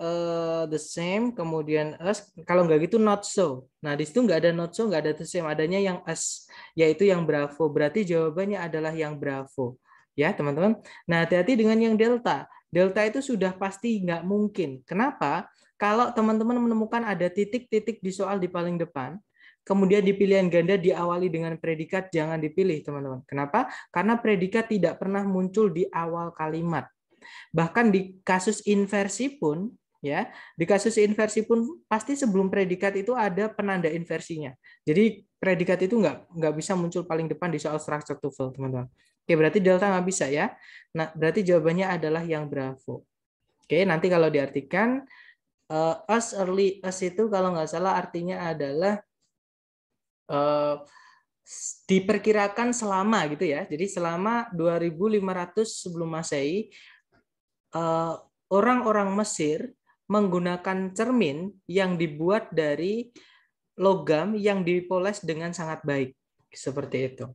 uh, the same, kemudian as, kalau nggak gitu not so. Nah, di situ nggak ada not so, nggak ada the same, adanya yang as, yaitu yang bravo. Berarti jawabannya adalah yang bravo. Ya, teman-teman. Nah, hati-hati dengan yang delta. Delta itu sudah pasti nggak mungkin. Kenapa? Kalau teman-teman menemukan ada titik-titik di soal di paling depan, kemudian di pilihan ganda diawali dengan predikat jangan dipilih, teman-teman. Kenapa? Karena predikat tidak pernah muncul di awal kalimat. Bahkan di kasus inversi pun ya di kasus inversi pun pasti sebelum predikat itu ada penanda inversinya jadi predikat itu nggak nggak bisa muncul paling depan di soal structure fill, teman-teman oke berarti delta nggak bisa ya nah berarti jawabannya adalah yang bravo oke nanti kalau diartikan uh, eh, as early as itu kalau nggak salah artinya adalah uh, diperkirakan selama gitu ya. Jadi selama 2500 sebelum Masehi eh, orang-orang Mesir menggunakan cermin yang dibuat dari logam yang dipoles dengan sangat baik. Seperti itu.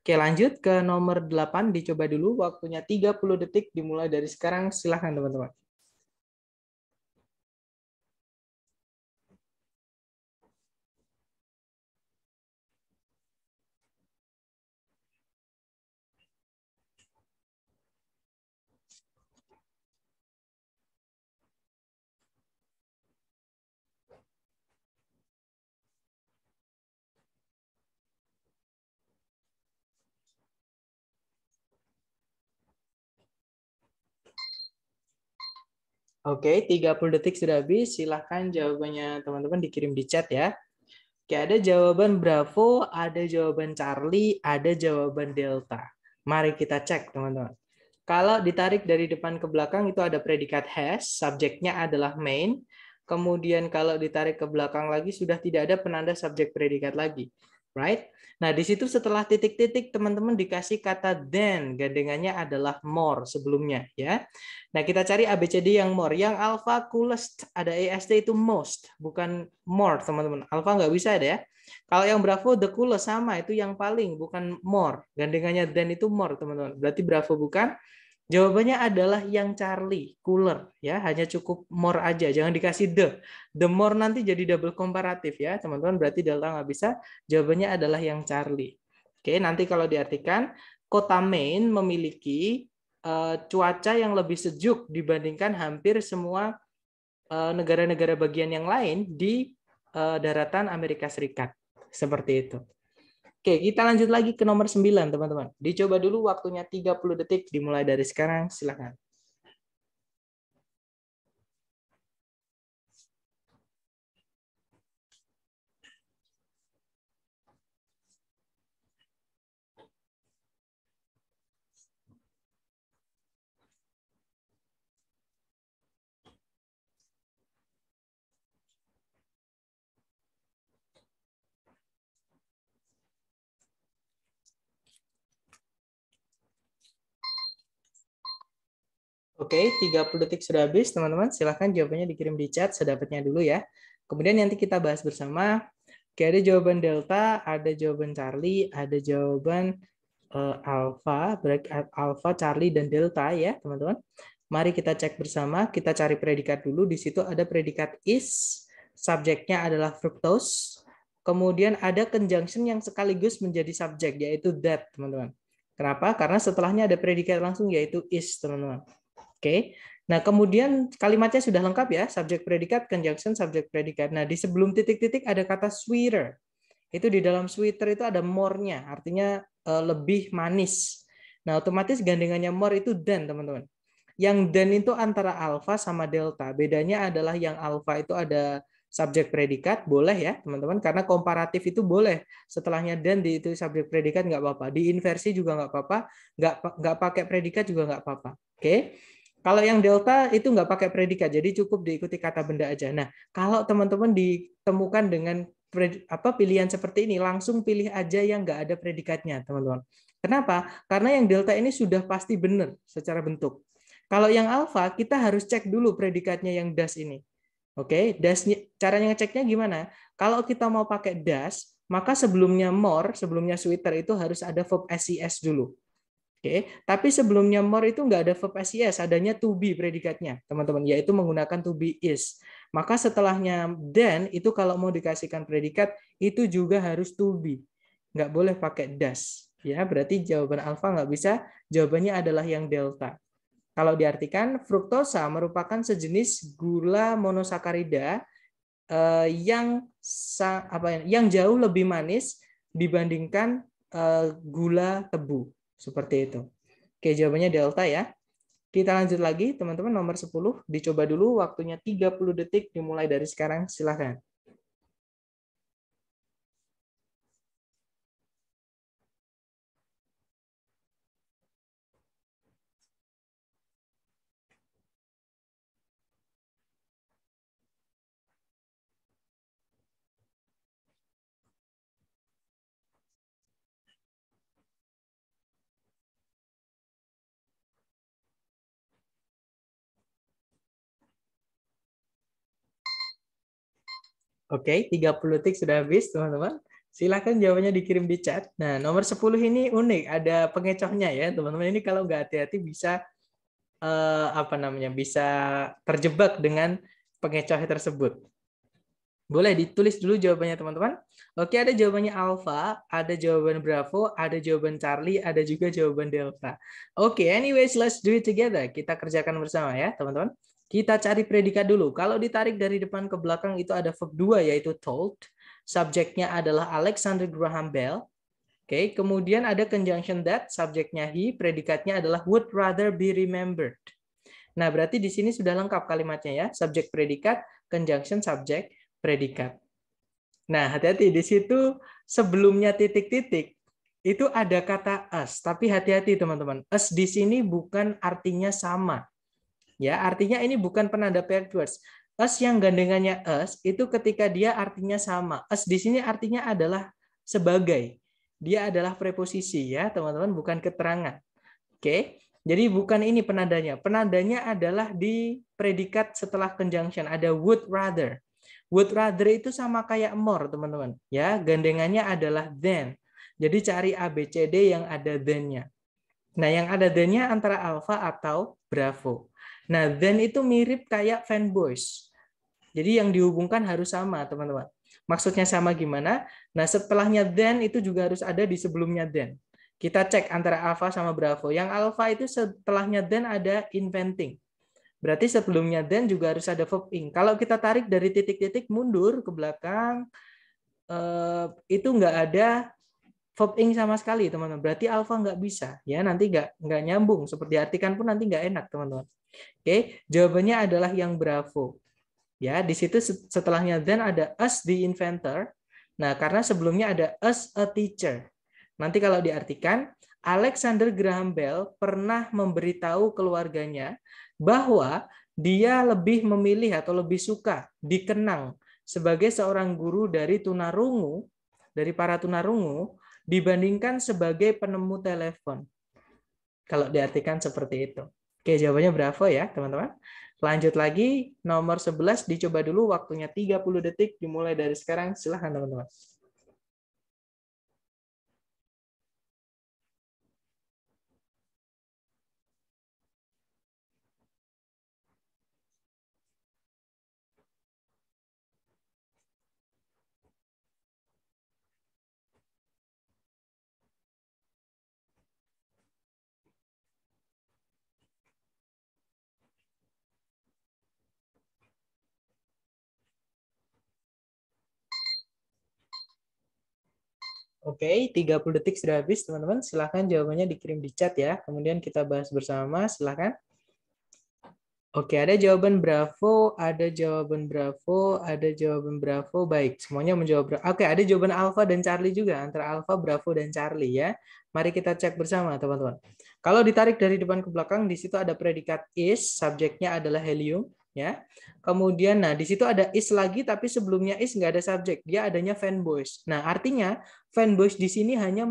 Oke, lanjut ke nomor 8 dicoba dulu waktunya 30 detik dimulai dari sekarang. Silahkan teman-teman. Oke, 30 detik sudah habis. Silahkan jawabannya teman-teman dikirim di chat ya. Oke, ada jawaban Bravo, ada jawaban Charlie, ada jawaban Delta. Mari kita cek teman-teman. Kalau ditarik dari depan ke belakang itu ada predikat has, subjeknya adalah main. Kemudian kalau ditarik ke belakang lagi sudah tidak ada penanda subjek predikat lagi right? Nah, di situ setelah titik-titik teman-teman dikasih kata then, gandengannya adalah more sebelumnya ya. Nah, kita cari ABCD yang more. Yang alpha coolest ada EST itu most, bukan more, teman-teman. Alpha nggak bisa ada ya. Kalau yang bravo the coolest sama itu yang paling, bukan more. Gandengannya then itu more, teman-teman. Berarti bravo bukan Jawabannya adalah yang Charlie, cooler ya, hanya cukup more aja, jangan dikasih the. The more nanti jadi double komparatif ya, teman-teman berarti delta nggak bisa. Jawabannya adalah yang Charlie. Oke, nanti kalau diartikan kota Maine memiliki uh, cuaca yang lebih sejuk dibandingkan hampir semua eh, negara-negara uh, bagian yang lain di uh, daratan Amerika Serikat. Seperti itu. Oke, kita lanjut lagi ke nomor 9, teman-teman. Dicoba dulu waktunya 30 detik dimulai dari sekarang, silakan. Oke, 30 detik sudah habis, teman-teman. Silahkan jawabannya dikirim di chat sedapatnya dulu ya. Kemudian nanti kita bahas bersama. Oke, ada jawaban delta, ada jawaban Charlie, ada jawaban uh, alpha, berarti eh, alpha, Charlie, dan delta ya, teman-teman. Mari kita cek bersama, kita cari predikat dulu. Di situ ada predikat is, subjeknya adalah fructose. Kemudian ada conjunction yang sekaligus menjadi subjek, yaitu that, teman-teman. Kenapa? Karena setelahnya ada predikat langsung, yaitu is, teman-teman. Oke. Nah, kemudian kalimatnya sudah lengkap ya, subjek predikat, conjunction, subjek predikat. Nah, di sebelum titik-titik ada kata sweeter. Itu di dalam sweeter itu ada more-nya, artinya eh, lebih manis. Nah, otomatis gandengannya more itu than, teman-teman. Yang than itu antara alfa sama delta. Bedanya adalah yang alfa itu ada subjek predikat boleh ya teman-teman karena komparatif itu boleh setelahnya dan di itu subjek predikat nggak apa-apa di inversi juga nggak apa-apa nggak nggak pakai predikat juga nggak apa-apa oke okay? Kalau yang delta itu nggak pakai predikat, jadi cukup diikuti kata benda aja. Nah, kalau teman-teman ditemukan dengan apa pilihan seperti ini, langsung pilih aja yang nggak ada predikatnya, teman-teman. Kenapa? Karena yang delta ini sudah pasti benar secara bentuk. Kalau yang alfa, kita harus cek dulu predikatnya yang das ini. Oke, dasnya caranya ngeceknya gimana? Kalau kita mau pakai das, maka sebelumnya more, sebelumnya sweater itu harus ada verb ses dulu. Oke, tapi sebelumnya more itu nggak ada verb SES, adanya to be predikatnya, teman-teman, yaitu menggunakan to be is. Maka setelahnya then itu kalau mau dikasihkan predikat itu juga harus to be. Nggak boleh pakai das. Ya, berarti jawaban alfa nggak bisa, jawabannya adalah yang delta. Kalau diartikan, fruktosa merupakan sejenis gula monosakarida eh, yang apa ya, yang jauh lebih manis dibandingkan eh, gula tebu seperti itu. Oke, jawabannya delta ya. Kita lanjut lagi, teman-teman. Nomor 10, dicoba dulu waktunya 30 detik dimulai dari sekarang. Silahkan. Oke, okay, 30 detik sudah habis, teman-teman. Silahkan jawabannya dikirim di chat. Nah, nomor 10 ini unik, ada pengecohnya ya, teman-teman. Ini kalau nggak hati-hati bisa eh, apa namanya? Bisa terjebak dengan pengecohnya tersebut. Boleh ditulis dulu jawabannya, teman-teman. Oke, ada jawabannya Alpha, ada jawaban Bravo, ada jawaban Charlie, ada juga jawaban Delta. Oke, anyways, let's do it together. Kita kerjakan bersama ya, teman-teman. Kita cari predikat dulu. Kalau ditarik dari depan ke belakang itu ada verb 2 yaitu told. Subjeknya adalah Alexander Graham Bell. Oke, okay. kemudian ada conjunction that, subjeknya he, predikatnya adalah would rather be remembered. Nah, berarti di sini sudah lengkap kalimatnya ya. Subjek predikat, conjunction subjek, predikat. Nah, hati-hati di situ sebelumnya titik-titik itu ada kata as, tapi hati-hati teman-teman. As di sini bukan artinya sama. Ya, artinya ini bukan penanda backwards words. yang gandengannya us itu ketika dia artinya sama. Us di sini artinya adalah sebagai. Dia adalah preposisi ya, teman-teman, bukan keterangan. Oke. Jadi bukan ini penandanya. Penandanya adalah di predikat setelah conjunction ada would rather. Would rather itu sama kayak more, teman-teman. Ya, gandengannya adalah then. Jadi cari A B C D yang ada then-nya. Nah, yang ada then-nya antara alpha atau bravo. Nah, then itu mirip kayak fanboys. Jadi yang dihubungkan harus sama, teman-teman. Maksudnya sama gimana? Nah, setelahnya then itu juga harus ada di sebelumnya then. Kita cek antara alpha sama bravo. Yang alpha itu setelahnya then ada inventing. Berarti sebelumnya then juga harus ada verb ing. Kalau kita tarik dari titik-titik mundur ke belakang, eh, itu nggak ada verb ing sama sekali, teman-teman. Berarti alpha nggak bisa. ya Nanti nggak, nggak nyambung. Seperti artikan pun nanti nggak enak, teman-teman. Oke, jawabannya adalah yang bravo. Ya, di situ setelahnya then ada as the inventor. Nah, karena sebelumnya ada as a teacher. Nanti kalau diartikan, Alexander Graham Bell pernah memberitahu keluarganya bahwa dia lebih memilih atau lebih suka dikenang sebagai seorang guru dari tunarungu, dari para tunarungu dibandingkan sebagai penemu telepon. Kalau diartikan seperti itu. Oke, jawabannya bravo ya, teman-teman. Lanjut lagi, nomor 11 dicoba dulu waktunya 30 detik dimulai dari sekarang. Silahkan, teman-teman. Oke, okay, 30 detik sudah habis teman-teman. Silahkan jawabannya dikirim di chat ya. Kemudian kita bahas bersama, silahkan. Oke, okay, ada jawaban bravo, ada jawaban bravo, ada jawaban bravo. Baik, semuanya menjawab bravo. Oke, okay, ada jawaban alpha dan Charlie juga. Antara alpha, bravo, dan Charlie ya. Mari kita cek bersama teman-teman. Kalau ditarik dari depan ke belakang, di situ ada predikat is, subjeknya adalah helium ya. Kemudian nah di situ ada is lagi tapi sebelumnya is nggak ada subjek, dia adanya fanboys. Nah, artinya fanboys di sini hanya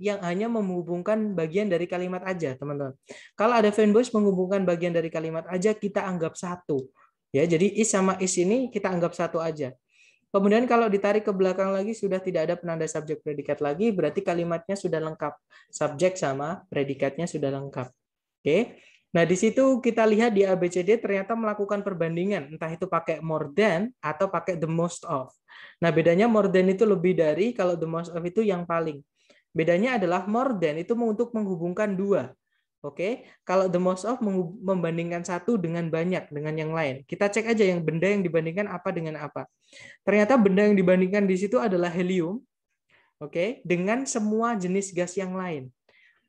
yang hanya menghubungkan bagian dari kalimat aja, teman-teman. Kalau ada fanboys menghubungkan bagian dari kalimat aja kita anggap satu. Ya, jadi is sama is ini kita anggap satu aja. Kemudian kalau ditarik ke belakang lagi sudah tidak ada penanda subjek predikat lagi, berarti kalimatnya sudah lengkap. Subjek sama predikatnya sudah lengkap. Oke. Nah, di situ kita lihat di ABCD ternyata melakukan perbandingan, entah itu pakai more than atau pakai the most of. Nah, bedanya more than itu lebih dari, kalau the most of itu yang paling. Bedanya adalah more than itu untuk menghubungkan dua. Oke, kalau the most of membandingkan satu dengan banyak dengan yang lain. Kita cek aja yang benda yang dibandingkan apa dengan apa. Ternyata benda yang dibandingkan di situ adalah helium, oke, dengan semua jenis gas yang lain.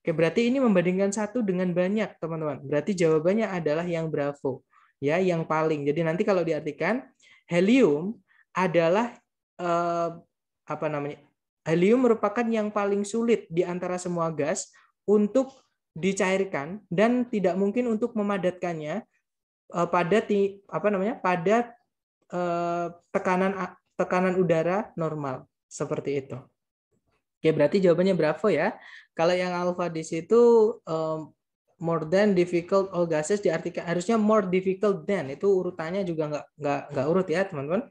Oke, berarti ini membandingkan satu dengan banyak, teman-teman. Berarti jawabannya adalah yang Bravo, ya, yang paling. Jadi nanti kalau diartikan helium adalah eh, apa namanya? Helium merupakan yang paling sulit di antara semua gas untuk dicairkan dan tidak mungkin untuk memadatkannya eh, pada ti, apa namanya? pada eh, tekanan tekanan udara normal seperti itu. Oke, berarti jawabannya Bravo ya. Kalau yang alpha di situ um, more than difficult all gases diartikan harusnya more difficult than itu urutannya juga nggak nggak nggak urut ya teman-teman.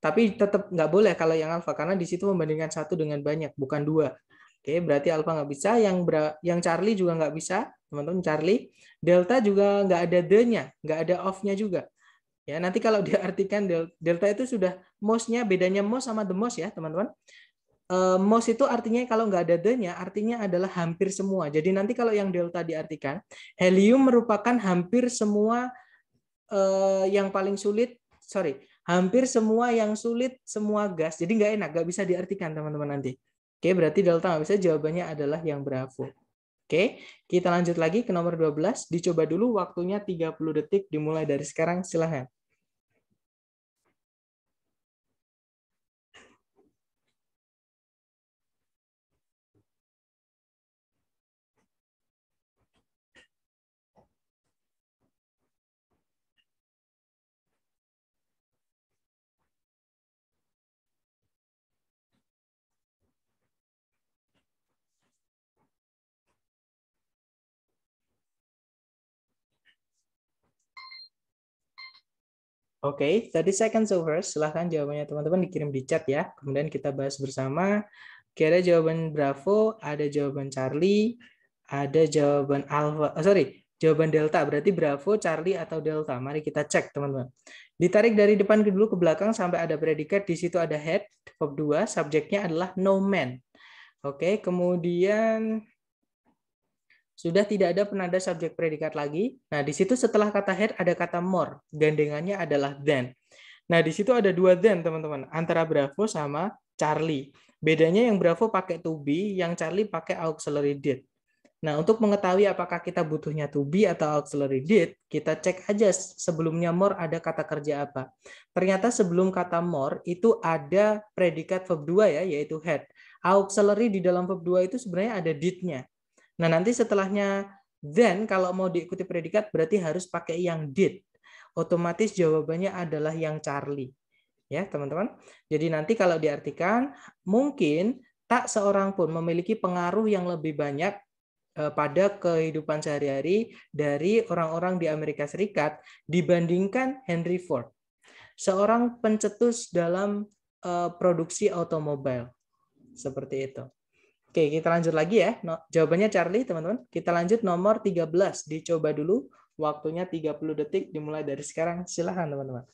Tapi tetap nggak boleh kalau yang alfa karena di situ membandingkan satu dengan banyak bukan dua. Oke, berarti alfa nggak bisa, yang bra, yang Charlie juga nggak bisa, teman-teman Charlie. Delta juga nggak ada the-nya, nggak ada of nya juga. Ya, nanti kalau diartikan delta itu sudah most-nya bedanya most sama the most ya, teman-teman. Eh, most itu artinya kalau nggak ada the-nya, artinya adalah hampir semua. Jadi nanti kalau yang delta diartikan, helium merupakan hampir semua uh, yang paling sulit, sorry, hampir semua yang sulit, semua gas. Jadi nggak enak, nggak bisa diartikan teman-teman nanti. Oke, berarti delta nggak bisa, jawabannya adalah yang bravo. Oke, kita lanjut lagi ke nomor 12. Dicoba dulu waktunya 30 detik dimulai dari sekarang, silahkan. Oke, okay, second so over. Silahkan jawabannya teman-teman dikirim di chat ya. Kemudian kita bahas bersama. Ada jawaban Bravo, ada jawaban Charlie, ada jawaban Alpha. Oh, sorry, jawaban Delta. Berarti Bravo, Charlie, atau Delta. Mari kita cek, teman-teman. Ditarik dari depan ke dulu ke belakang sampai ada predikat. Di situ ada head, top 2. Subjeknya adalah no man. Oke, okay, kemudian sudah tidak ada penanda subjek predikat lagi. Nah, di situ setelah kata head ada kata more. Gandengannya adalah then. Nah, di situ ada dua then teman-teman. Antara Bravo sama Charlie. Bedanya yang Bravo pakai to be, yang Charlie pakai auxiliary did. Nah, untuk mengetahui apakah kita butuhnya to be atau auxiliary did, kita cek aja sebelumnya more ada kata kerja apa. Ternyata sebelum kata more itu ada predikat verb 2 ya, yaitu had. Auxiliary di dalam verb 2 itu sebenarnya ada did-nya. Nah, nanti setelahnya then kalau mau diikuti predikat berarti harus pakai yang did. Otomatis jawabannya adalah yang Charlie. Ya, teman-teman. Jadi nanti kalau diartikan mungkin tak seorang pun memiliki pengaruh yang lebih banyak eh, pada kehidupan sehari-hari dari orang-orang di Amerika Serikat dibandingkan Henry Ford, seorang pencetus dalam eh, produksi otomobil. Seperti itu. Oke, kita lanjut lagi ya. No, jawabannya Charlie, teman-teman. Kita lanjut nomor 13. Dicoba dulu. Waktunya 30 detik dimulai dari sekarang. Silahkan, teman-teman.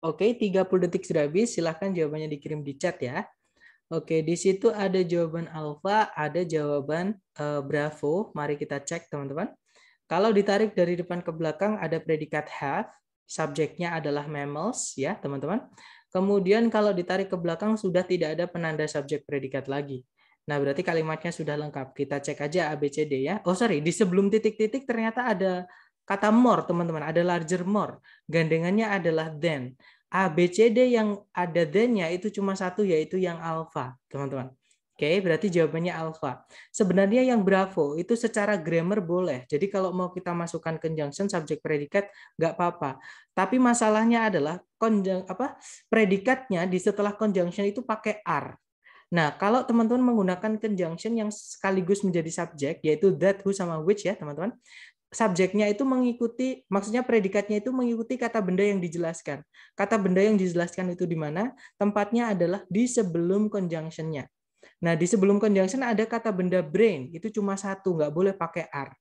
Oke, 30 detik sudah habis. Silahkan jawabannya dikirim di chat ya. Oke, di situ ada jawaban alfa, ada jawaban uh, bravo. Mari kita cek, teman-teman. Kalau ditarik dari depan ke belakang, ada predikat have. Subjeknya adalah mammals, ya, teman-teman. Kemudian kalau ditarik ke belakang, sudah tidak ada penanda subjek predikat lagi. Nah, berarti kalimatnya sudah lengkap. Kita cek aja ABCD ya. Oh, sorry. Di sebelum titik-titik ternyata ada Kata more, teman-teman, ada larger more. Gandengannya adalah then. A, B, C, D yang ada then-nya itu cuma satu, yaitu yang alpha, teman-teman. Oke, okay, berarti jawabannya alpha. Sebenarnya yang bravo itu secara grammar boleh. Jadi kalau mau kita masukkan conjunction subjek predikat nggak apa-apa. Tapi masalahnya adalah konjung apa predikatnya di setelah conjunction itu pakai r. Nah, kalau teman-teman menggunakan conjunction yang sekaligus menjadi subjek yaitu that, who sama which ya, teman-teman subjeknya itu mengikuti, maksudnya predikatnya itu mengikuti kata benda yang dijelaskan. Kata benda yang dijelaskan itu di mana? Tempatnya adalah di sebelum conjunctionnya. Nah, di sebelum conjunction ada kata benda brain, itu cuma satu, nggak boleh pakai are.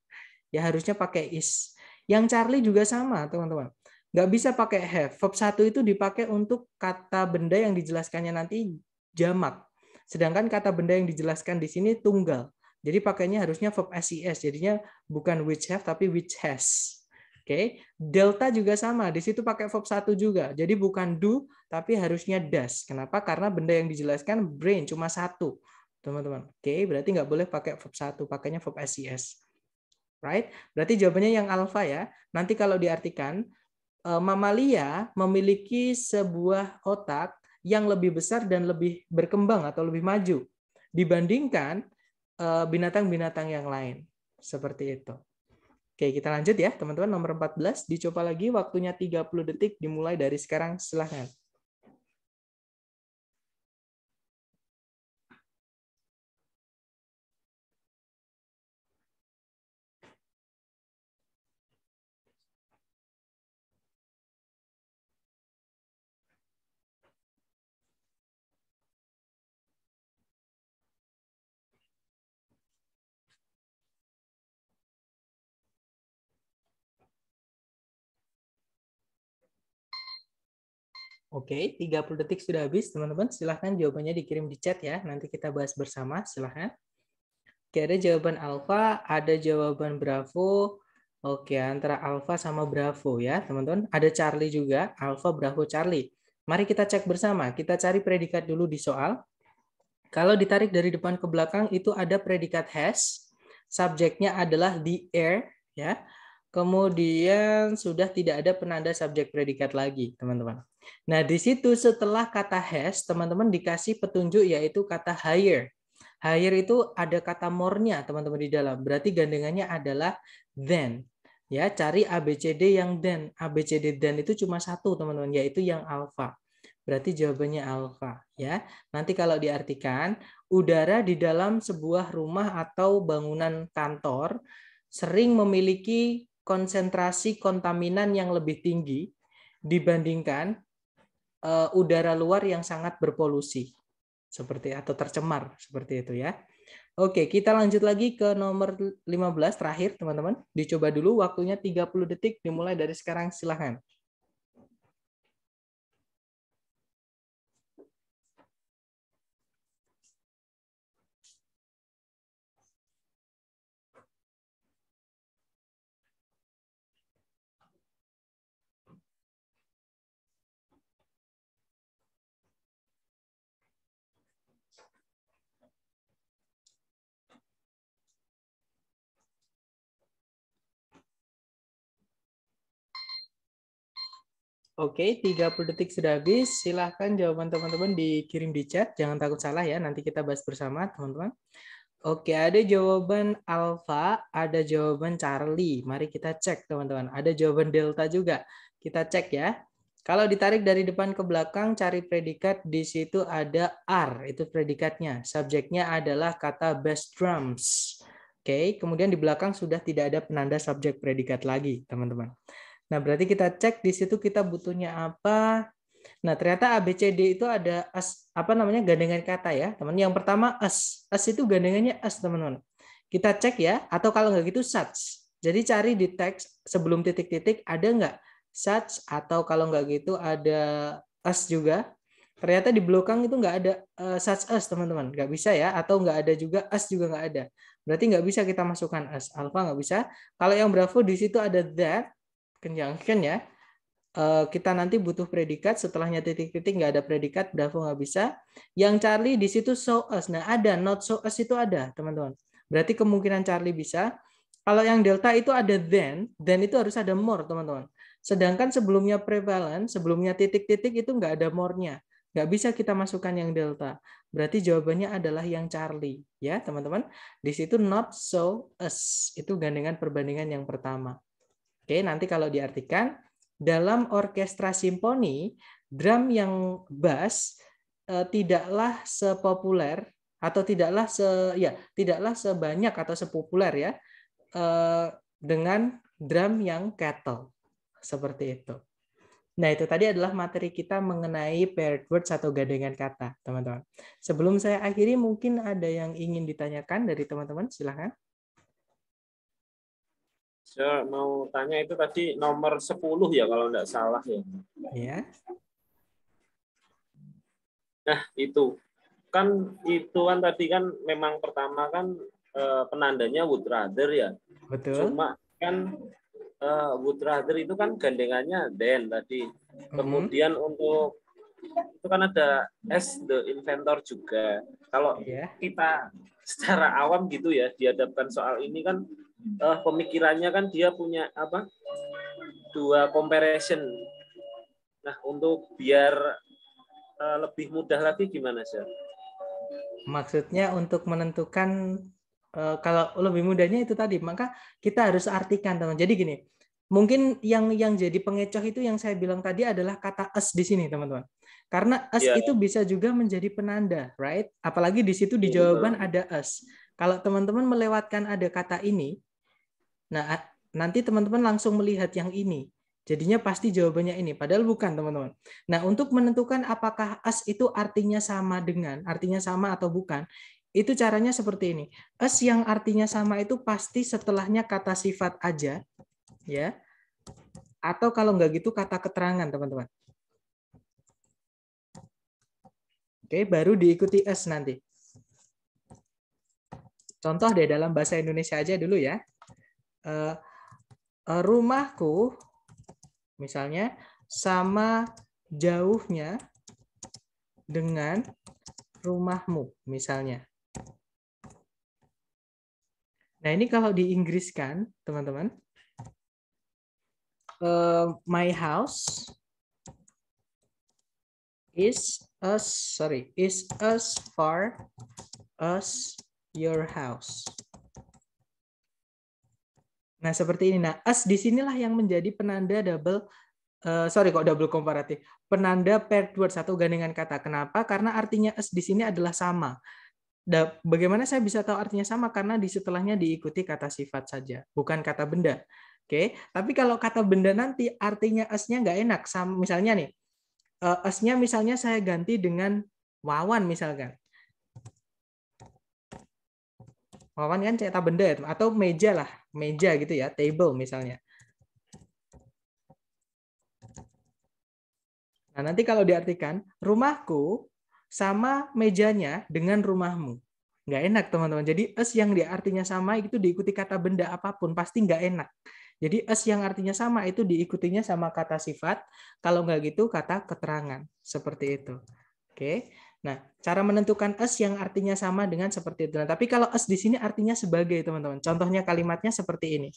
Ya harusnya pakai is. Yang Charlie juga sama, teman-teman. Nggak bisa pakai have. Verb satu itu dipakai untuk kata benda yang dijelaskannya nanti jamak. Sedangkan kata benda yang dijelaskan di sini tunggal. Jadi pakainya harusnya verb SES. Jadinya bukan which have tapi which has. Oke, okay. delta juga sama. Di situ pakai verb satu juga. Jadi bukan do tapi harusnya does. Kenapa? Karena benda yang dijelaskan brain cuma satu, teman-teman. Oke, okay. berarti nggak boleh pakai verb satu, pakainya verb SES. Right? Berarti jawabannya yang alfa ya. Nanti kalau diartikan eh, mamalia memiliki sebuah otak yang lebih besar dan lebih berkembang atau lebih maju dibandingkan Eh, binatang-binatang yang lain. Seperti itu. Oke, kita lanjut ya teman-teman. Nomor 14, dicoba lagi waktunya 30 detik dimulai dari sekarang. Silahkan. Oke, 30 detik sudah habis, teman-teman. Silahkan jawabannya dikirim di chat ya. Nanti kita bahas bersama, silahkan. Oke, ada jawaban alfa, ada jawaban bravo. Oke, antara alfa sama bravo ya, teman-teman. Ada Charlie juga, alfa, bravo, Charlie. Mari kita cek bersama. Kita cari predikat dulu di soal. Kalau ditarik dari depan ke belakang, itu ada predikat has. Subjeknya adalah the air. ya. Kemudian sudah tidak ada penanda subjek predikat lagi, teman-teman. Nah, di situ setelah kata has, teman-teman dikasih petunjuk yaitu kata hire. Hire itu ada kata more-nya, teman-teman di dalam. Berarti gandengannya adalah then Ya, cari ABCD yang then ABCD then itu cuma satu, teman-teman, yaitu yang alpha Berarti jawabannya alpha ya. Nanti kalau diartikan, udara di dalam sebuah rumah atau bangunan kantor sering memiliki konsentrasi kontaminan yang lebih tinggi dibandingkan uh, udara luar yang sangat berpolusi seperti atau tercemar seperti itu ya. Oke, kita lanjut lagi ke nomor 15 terakhir teman-teman. Dicoba dulu waktunya 30 detik dimulai dari sekarang silahkan. Oke, 30 detik sudah habis. Silahkan jawaban teman-teman dikirim di chat. Jangan takut salah ya, nanti kita bahas bersama teman-teman. Oke, ada jawaban Alpha, ada jawaban Charlie. Mari kita cek teman-teman. Ada jawaban Delta juga. Kita cek ya. Kalau ditarik dari depan ke belakang, cari predikat di situ ada R, itu predikatnya. Subjeknya adalah kata best drums. Oke, kemudian di belakang sudah tidak ada penanda subjek predikat lagi, teman-teman. Nah, berarti kita cek di situ kita butuhnya apa. Nah, ternyata ABCD itu ada as apa namanya gandengan kata ya, teman. Yang pertama as. As itu gandengannya as, teman-teman. Kita cek ya atau kalau nggak gitu such. Jadi cari di teks sebelum titik-titik ada nggak such atau kalau nggak gitu ada as juga. Ternyata di belakang itu nggak ada uh, such as, teman-teman. Nggak bisa ya atau nggak ada juga as juga nggak ada. Berarti nggak bisa kita masukkan as. Alfa nggak bisa. Kalau yang bravo di situ ada that conjunction ya, eh, kita nanti butuh predikat setelahnya titik-titik nggak ada predikat Bravo nggak bisa. Yang Charlie di situ so as Nah ada not so as itu ada teman-teman. Berarti kemungkinan Charlie bisa. Kalau yang delta itu ada then, then itu harus ada more teman-teman. Sedangkan sebelumnya prevalent, sebelumnya titik-titik itu nggak ada more-nya. Nggak bisa kita masukkan yang delta. Berarti jawabannya adalah yang Charlie ya teman-teman. Di situ not so as itu gandengan perbandingan yang pertama. Oke, nanti kalau diartikan dalam orkestra simfoni, drum yang bass eh, tidaklah sepopuler atau tidaklah se ya, tidaklah sebanyak atau sepopuler ya eh, dengan drum yang kettle. Seperti itu. Nah, itu tadi adalah materi kita mengenai paired words atau gandengan kata, teman-teman. Sebelum saya akhiri, mungkin ada yang ingin ditanyakan dari teman-teman, silahkan. Saya mau tanya itu tadi nomor 10 ya kalau tidak salah ya. Iya. Nah, itu. Kan itu kan tadi kan memang pertama kan eh, penandanya would rather ya. Betul. Cuma kan eh, would rather itu kan gandengannya then tadi. Mhm. Kemudian -hmm. untuk itu kan ada s the inventor juga. Kalau yeah. kita secara awam gitu ya dihadapkan soal ini kan uh, pemikirannya kan dia punya apa dua comparison. Nah untuk biar uh, lebih mudah lagi gimana sih? Maksudnya untuk menentukan uh, kalau lebih mudahnya itu tadi maka kita harus artikan teman. Jadi gini mungkin yang yang jadi pengecoh itu yang saya bilang tadi adalah kata es di sini teman-teman karena es yeah. itu bisa juga menjadi penanda right apalagi di situ di iya, jawaban ada es kalau teman-teman melewatkan ada kata ini Nah, nanti teman-teman langsung melihat yang ini. Jadinya pasti jawabannya ini, padahal bukan teman-teman. Nah, untuk menentukan apakah as itu artinya sama dengan, artinya sama atau bukan, itu caranya seperti ini. As yang artinya sama itu pasti setelahnya kata sifat aja, ya. Atau kalau nggak gitu kata keterangan, teman-teman. Oke, baru diikuti as nanti. Contoh deh dalam bahasa Indonesia aja dulu ya uh, rumahku misalnya sama jauhnya dengan rumahmu misalnya. Nah ini kalau di Inggris kan, teman-teman, uh, my house is as sorry is as far as your house. Nah, seperti ini. Nah, as di sinilah yang menjadi penanda double Uh, sorry kok double komparatif. Penanda paired words satu gandengan kata. Kenapa? Karena artinya as di sini adalah sama. Da, bagaimana saya bisa tahu artinya sama? Karena di setelahnya diikuti kata sifat saja, bukan kata benda. Oke, okay? tapi kalau kata benda nanti artinya nya nggak enak. Sama, misalnya nih, uh, eh, nya misalnya saya ganti dengan wawan misalkan. Wawan kan cetak benda ya, atau meja lah meja gitu ya, table misalnya. Nah, nanti kalau diartikan, rumahku sama mejanya dengan rumahmu. Nggak enak, teman-teman. Jadi, es yang diartinya sama itu diikuti kata benda apapun, pasti nggak enak. Jadi es yang artinya sama itu diikutinya sama kata sifat, kalau nggak gitu kata keterangan. Seperti itu. Oke. Nah, cara menentukan as yang artinya sama dengan seperti itu. Nah, tapi kalau as di sini artinya sebagai, teman-teman. Contohnya kalimatnya seperti ini.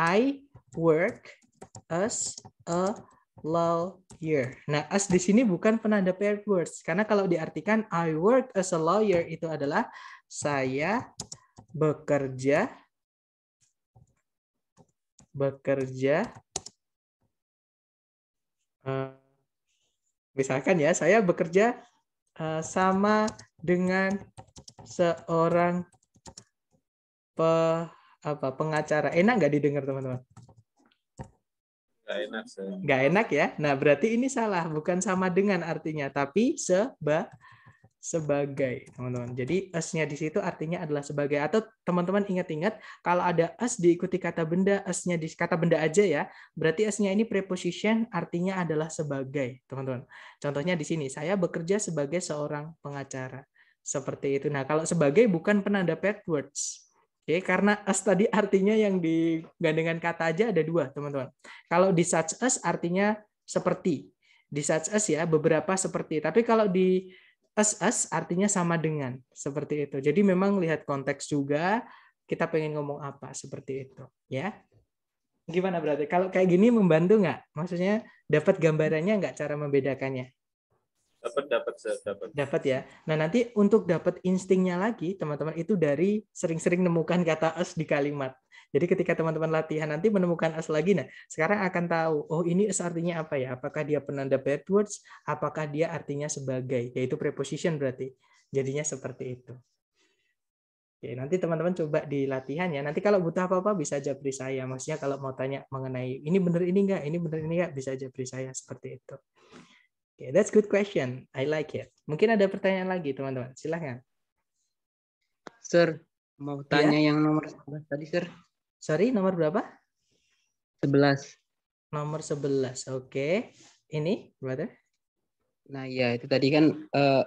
I work as a lawyer. Nah, as di sini bukan penanda paired words karena kalau diartikan I work as a lawyer itu adalah saya bekerja bekerja eh, misalkan ya, saya bekerja Eh, sama dengan seorang pe, apa pengacara. Enak nggak didengar teman-teman? Nggak enak. enak ya. Nah berarti ini salah. Bukan sama dengan artinya, tapi seba sebagai teman-teman. Jadi asnya di situ artinya adalah sebagai atau teman-teman ingat-ingat kalau ada as diikuti kata benda, asnya di kata benda aja ya. Berarti asnya ini preposition artinya adalah sebagai, teman-teman. Contohnya di sini saya bekerja sebagai seorang pengacara. Seperti itu. Nah, kalau sebagai bukan penanda pet words. Oke, karena as tadi artinya yang digandengan kata aja ada dua, teman-teman. Kalau di such as artinya seperti. Di such as ya, beberapa seperti. Tapi kalau di as as artinya sama dengan seperti itu. Jadi memang lihat konteks juga kita pengen ngomong apa seperti itu, ya. Gimana berarti? Kalau kayak gini membantu nggak? Maksudnya dapat gambarannya nggak cara membedakannya? Dapat, dapat, dapat. Dapat ya. Nah nanti untuk dapat instingnya lagi, teman-teman itu dari sering-sering nemukan kata as di kalimat. Jadi ketika teman-teman latihan nanti menemukan as lagi, nah sekarang akan tahu, oh ini as artinya apa ya? Apakah dia penanda backwards? Apakah dia artinya sebagai? Yaitu preposition berarti. Jadinya seperti itu. Oke, nanti teman-teman coba di latihan ya. Nanti kalau butuh apa-apa bisa aja beri saya. Maksudnya kalau mau tanya mengenai ini benar ini enggak, ini benar ini enggak, bisa aja beri saya seperti itu. Oke, that's good question. I like it. Mungkin ada pertanyaan lagi teman-teman. Silahkan. Sir, mau tanya ya? yang nomor 11 tadi, Sir. Sorry, nomor berapa? 11. Nomor 11. Oke. Okay. Ini, brother? Nah, ya itu tadi kan uh, eh,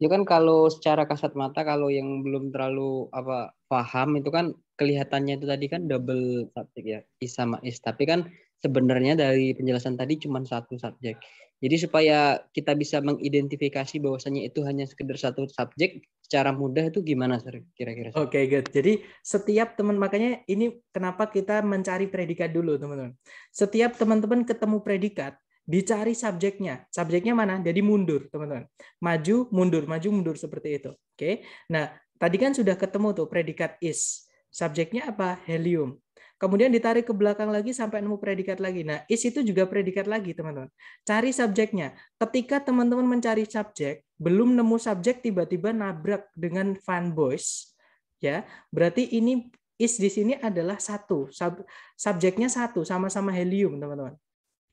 itu ya kan kalau secara kasat mata kalau yang belum terlalu apa paham itu kan kelihatannya itu tadi kan double subjek ya, is sama is. Tapi kan sebenarnya dari penjelasan tadi cuma satu subjek. Jadi supaya kita bisa mengidentifikasi bahwasannya itu hanya sekedar satu subjek secara mudah itu gimana sir kira-kira? Oke, okay, good. Jadi setiap teman makanya ini kenapa kita mencari predikat dulu, teman-teman. Setiap teman-teman ketemu predikat, dicari subjeknya. Subjeknya mana? Jadi mundur, teman-teman. Maju, mundur, maju, mundur seperti itu. Oke. Okay? Nah, tadi kan sudah ketemu tuh predikat is. Subjeknya apa? Helium. Kemudian ditarik ke belakang lagi sampai nemu predikat lagi. Nah, is itu juga predikat lagi, teman-teman. Cari subjeknya. Ketika teman-teman mencari subjek, belum nemu subjek tiba-tiba nabrak dengan fanboys, ya. Berarti ini is di sini adalah satu. Sub, subjeknya satu, sama-sama helium, teman-teman.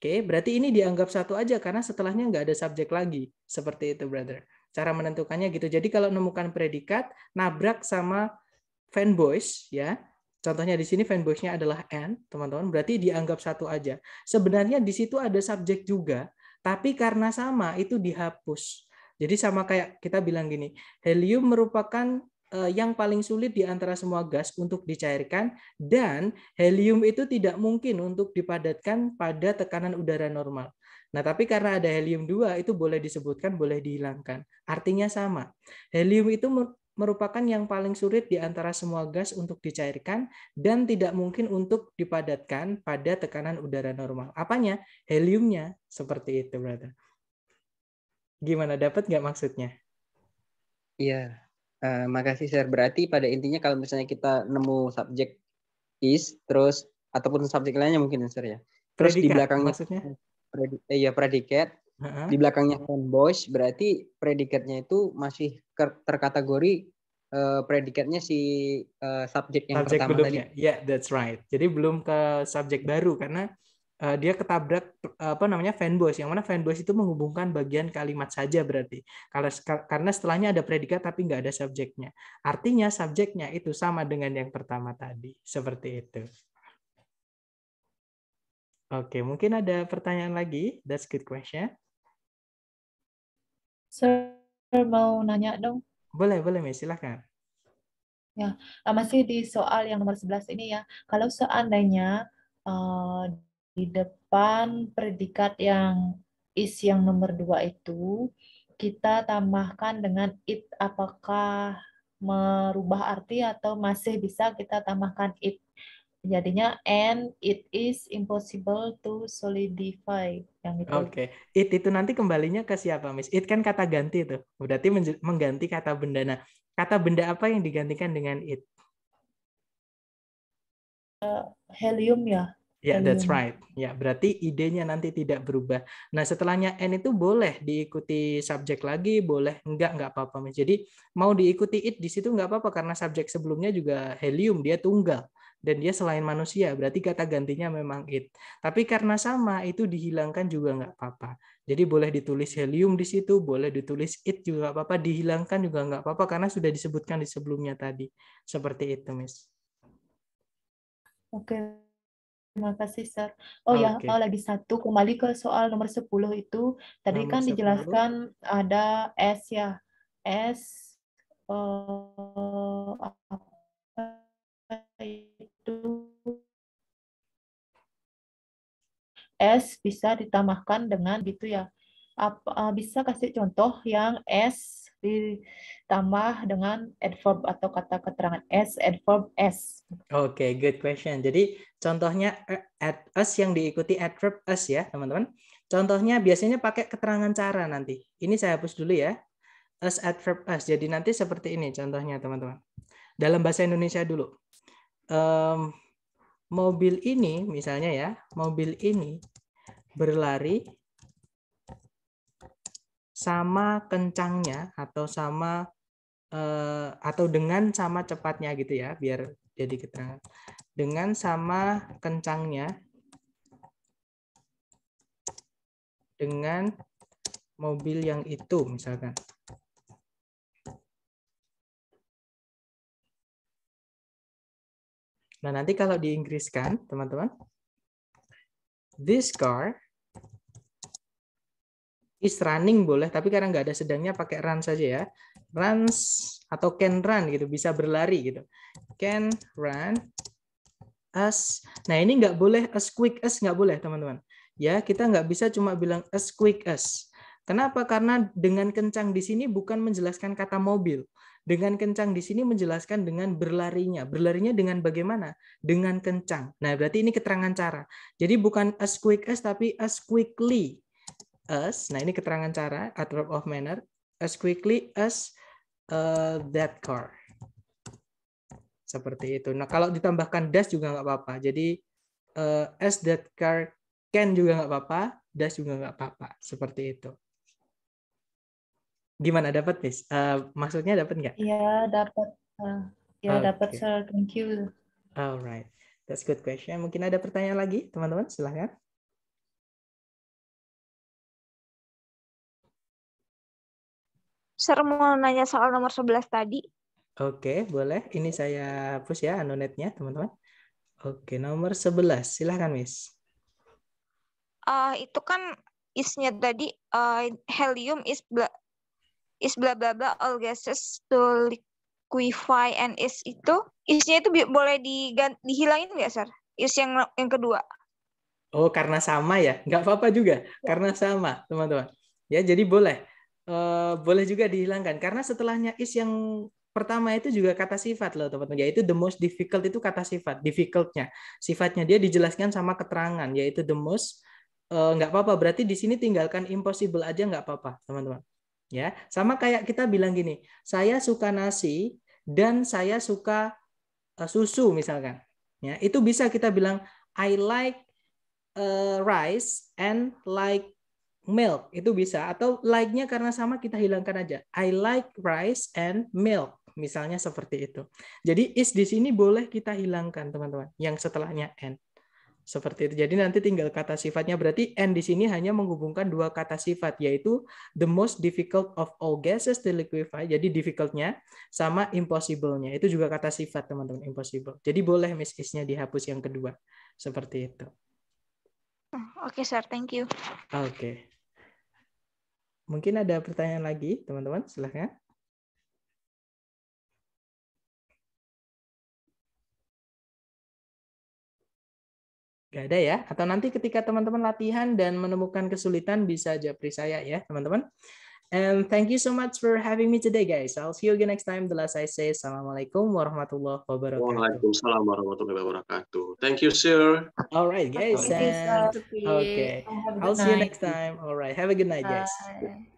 Oke, berarti ini dianggap satu aja karena setelahnya nggak ada subjek lagi. Seperti itu, brother. Cara menentukannya gitu. Jadi kalau nemukan predikat, nabrak sama fanboys, ya Contohnya di sini Waals-nya adalah n, teman-teman. Berarti dianggap satu aja. Sebenarnya di situ ada subjek juga, tapi karena sama itu dihapus. Jadi sama kayak kita bilang gini, helium merupakan eh, yang paling sulit di antara semua gas untuk dicairkan dan helium itu tidak mungkin untuk dipadatkan pada tekanan udara normal. Nah, tapi karena ada helium 2 itu boleh disebutkan, boleh dihilangkan. Artinya sama. Helium itu merupakan yang paling sulit di antara semua gas untuk dicairkan dan tidak mungkin untuk dipadatkan pada tekanan udara normal. Apanya? Heliumnya. Seperti itu, brother. Gimana dapat nggak maksudnya? Iya. Uh, makasih, sir. Berarti pada intinya kalau misalnya kita nemu subjek is, terus ataupun subjek lainnya mungkin, sir ya. Terus predikat, di belakangnya maksudnya? Predi, eh, ya predikat di belakangnya fanboys berarti predikatnya itu masih terkategori uh, eh, predikatnya si uh, subjek yang subject pertama beduknya. tadi. Ya, yeah, that's right. Jadi belum ke subjek baru karena uh, dia ketabrak apa namanya fanboys yang mana fanboys itu menghubungkan bagian kalimat saja berarti. Karena setelahnya ada predikat tapi nggak ada subjeknya. Artinya subjeknya itu sama dengan yang pertama tadi. Seperti itu. Oke, mungkin ada pertanyaan lagi? That's good question. Sir, mau nanya dong? Boleh, boleh, Miss. Silahkan. Ya, ah, masih di soal yang nomor 11 ini ya. Kalau seandainya uh, di depan predikat yang is yang nomor 2 itu, kita tambahkan dengan it, apakah merubah arti atau masih bisa kita tambahkan it? jadinya and it is impossible to solidify yang itu. Oke, okay. it itu nanti kembalinya ke siapa, Miss? It kan kata ganti tuh. Oh, berarti mengganti kata benda. Nah, kata benda apa yang digantikan dengan it? Uh, helium ya. Ya, yeah, that's right. Ya, yeah, berarti idenya nanti tidak berubah. Nah, setelahnya N itu boleh diikuti subjek lagi, boleh enggak, enggak apa-apa. Jadi, mau diikuti it di situ enggak apa-apa karena subjek sebelumnya juga helium, dia tunggal dan dia selain manusia berarti kata gantinya memang it tapi karena sama itu dihilangkan juga nggak apa-apa jadi boleh ditulis helium di situ boleh ditulis it juga nggak apa-apa dihilangkan juga nggak apa-apa karena sudah disebutkan di sebelumnya tadi seperti itu miss oke terima kasih sir oh, okay. ya oh, lagi satu kembali ke soal nomor 10 itu tadi nomor kan 10. dijelaskan ada s ya s oh, apa ya? itu S bisa ditambahkan dengan gitu ya. Apa, eh, bisa kasih contoh yang S ditambah dengan adverb atau kata keterangan S, adverb S. Oke, okay, good question. Jadi contohnya eh, at us yang diikuti adverb us ya, teman-teman. Contohnya biasanya pakai keterangan cara nanti. Ini saya hapus dulu ya. Us adverb us. Jadi nanti seperti ini contohnya, teman-teman. Dalam bahasa Indonesia dulu um, mobil ini misalnya ya, mobil ini berlari sama kencangnya atau sama uh, atau dengan sama cepatnya gitu ya, biar jadi keterangan. Dengan sama kencangnya dengan mobil yang itu misalkan. Nah, nanti kalau di diinggriskan, teman-teman, this car is running boleh, tapi karena nggak ada sedangnya pakai run saja ya. Runs atau can run gitu, bisa berlari gitu. Can run as. Nah, ini nggak boleh as quick as, nggak boleh, teman-teman. Ya, kita nggak bisa cuma bilang as quick as. Kenapa? Karena dengan kencang di sini bukan menjelaskan kata mobil, dengan kencang di sini menjelaskan dengan berlarinya. Berlarinya dengan bagaimana? Dengan kencang. Nah, berarti ini keterangan cara. Jadi bukan as quick as tapi as quickly as. Nah, ini keterangan cara adverb of manner as quickly as uh, that car. Seperti itu. Nah, kalau ditambahkan dash juga nggak apa-apa. Jadi uh, as that car can juga nggak apa-apa, dash juga nggak apa-apa. Seperti itu. Gimana dapat, Miss? Uh, maksudnya dapat nggak? Iya, dapat. Uh, eh, ya, okay. dapat, sir. Thank you. Alright. That's good question. Mungkin ada pertanyaan lagi, teman-teman? Silahkan. Sir mau nanya soal nomor 11 tadi. Oke, okay, boleh. Ini saya hapus ya anonetnya, teman-teman. Oke, okay, nomor 11. Silahkan, Miss. Uh, itu kan isnya tadi uh, helium is is bla bla bla all gases to liquefy and is itu isnya itu boleh dihilangin nggak sir Is yang yang kedua. Oh karena sama ya, nggak apa-apa juga karena sama teman-teman. Ya jadi boleh uh, boleh juga dihilangkan karena setelahnya is yang pertama itu juga kata sifat loh teman-teman yaitu the most difficult itu kata sifat difficultnya sifatnya dia dijelaskan sama keterangan yaitu the most eh, nggak uh, apa-apa berarti di sini tinggalkan impossible aja nggak apa-apa teman-teman Ya, sama kayak kita bilang gini, saya suka nasi dan saya suka eh, susu misalkan. Ya, itu bisa kita bilang I like uh, rice and like milk. Itu bisa atau like-nya karena sama kita hilangkan aja. I like rice and milk. Misalnya seperti itu. Jadi is di sini boleh kita hilangkan, teman-teman, yang setelahnya and. Seperti itu. Jadi nanti tinggal kata sifatnya. Berarti N di sini hanya menghubungkan dua kata sifat, yaitu the most difficult of all gases to liquefy. Jadi difficultnya sama impossible-nya. Itu juga kata sifat, teman-teman. Impossible. Jadi boleh miss is-nya dihapus yang kedua. Seperti itu. Oh, oke, okay, sir. Thank you. Oke. Okay. Mungkin ada pertanyaan lagi, teman-teman. Silahkan. Gak ada ya? Atau nanti ketika teman-teman latihan dan menemukan kesulitan bisa japri saya ya, teman-teman. And thank you so much for having me today, guys. I'll see you again next time. The last I say, Assalamualaikum warahmatullahi wabarakatuh. Waalaikumsalam warahmatullahi wabarakatuh. Thank you, sir. All right, guys. And, okay. I'll see you next time. All right. Have a good night, guys. Bye.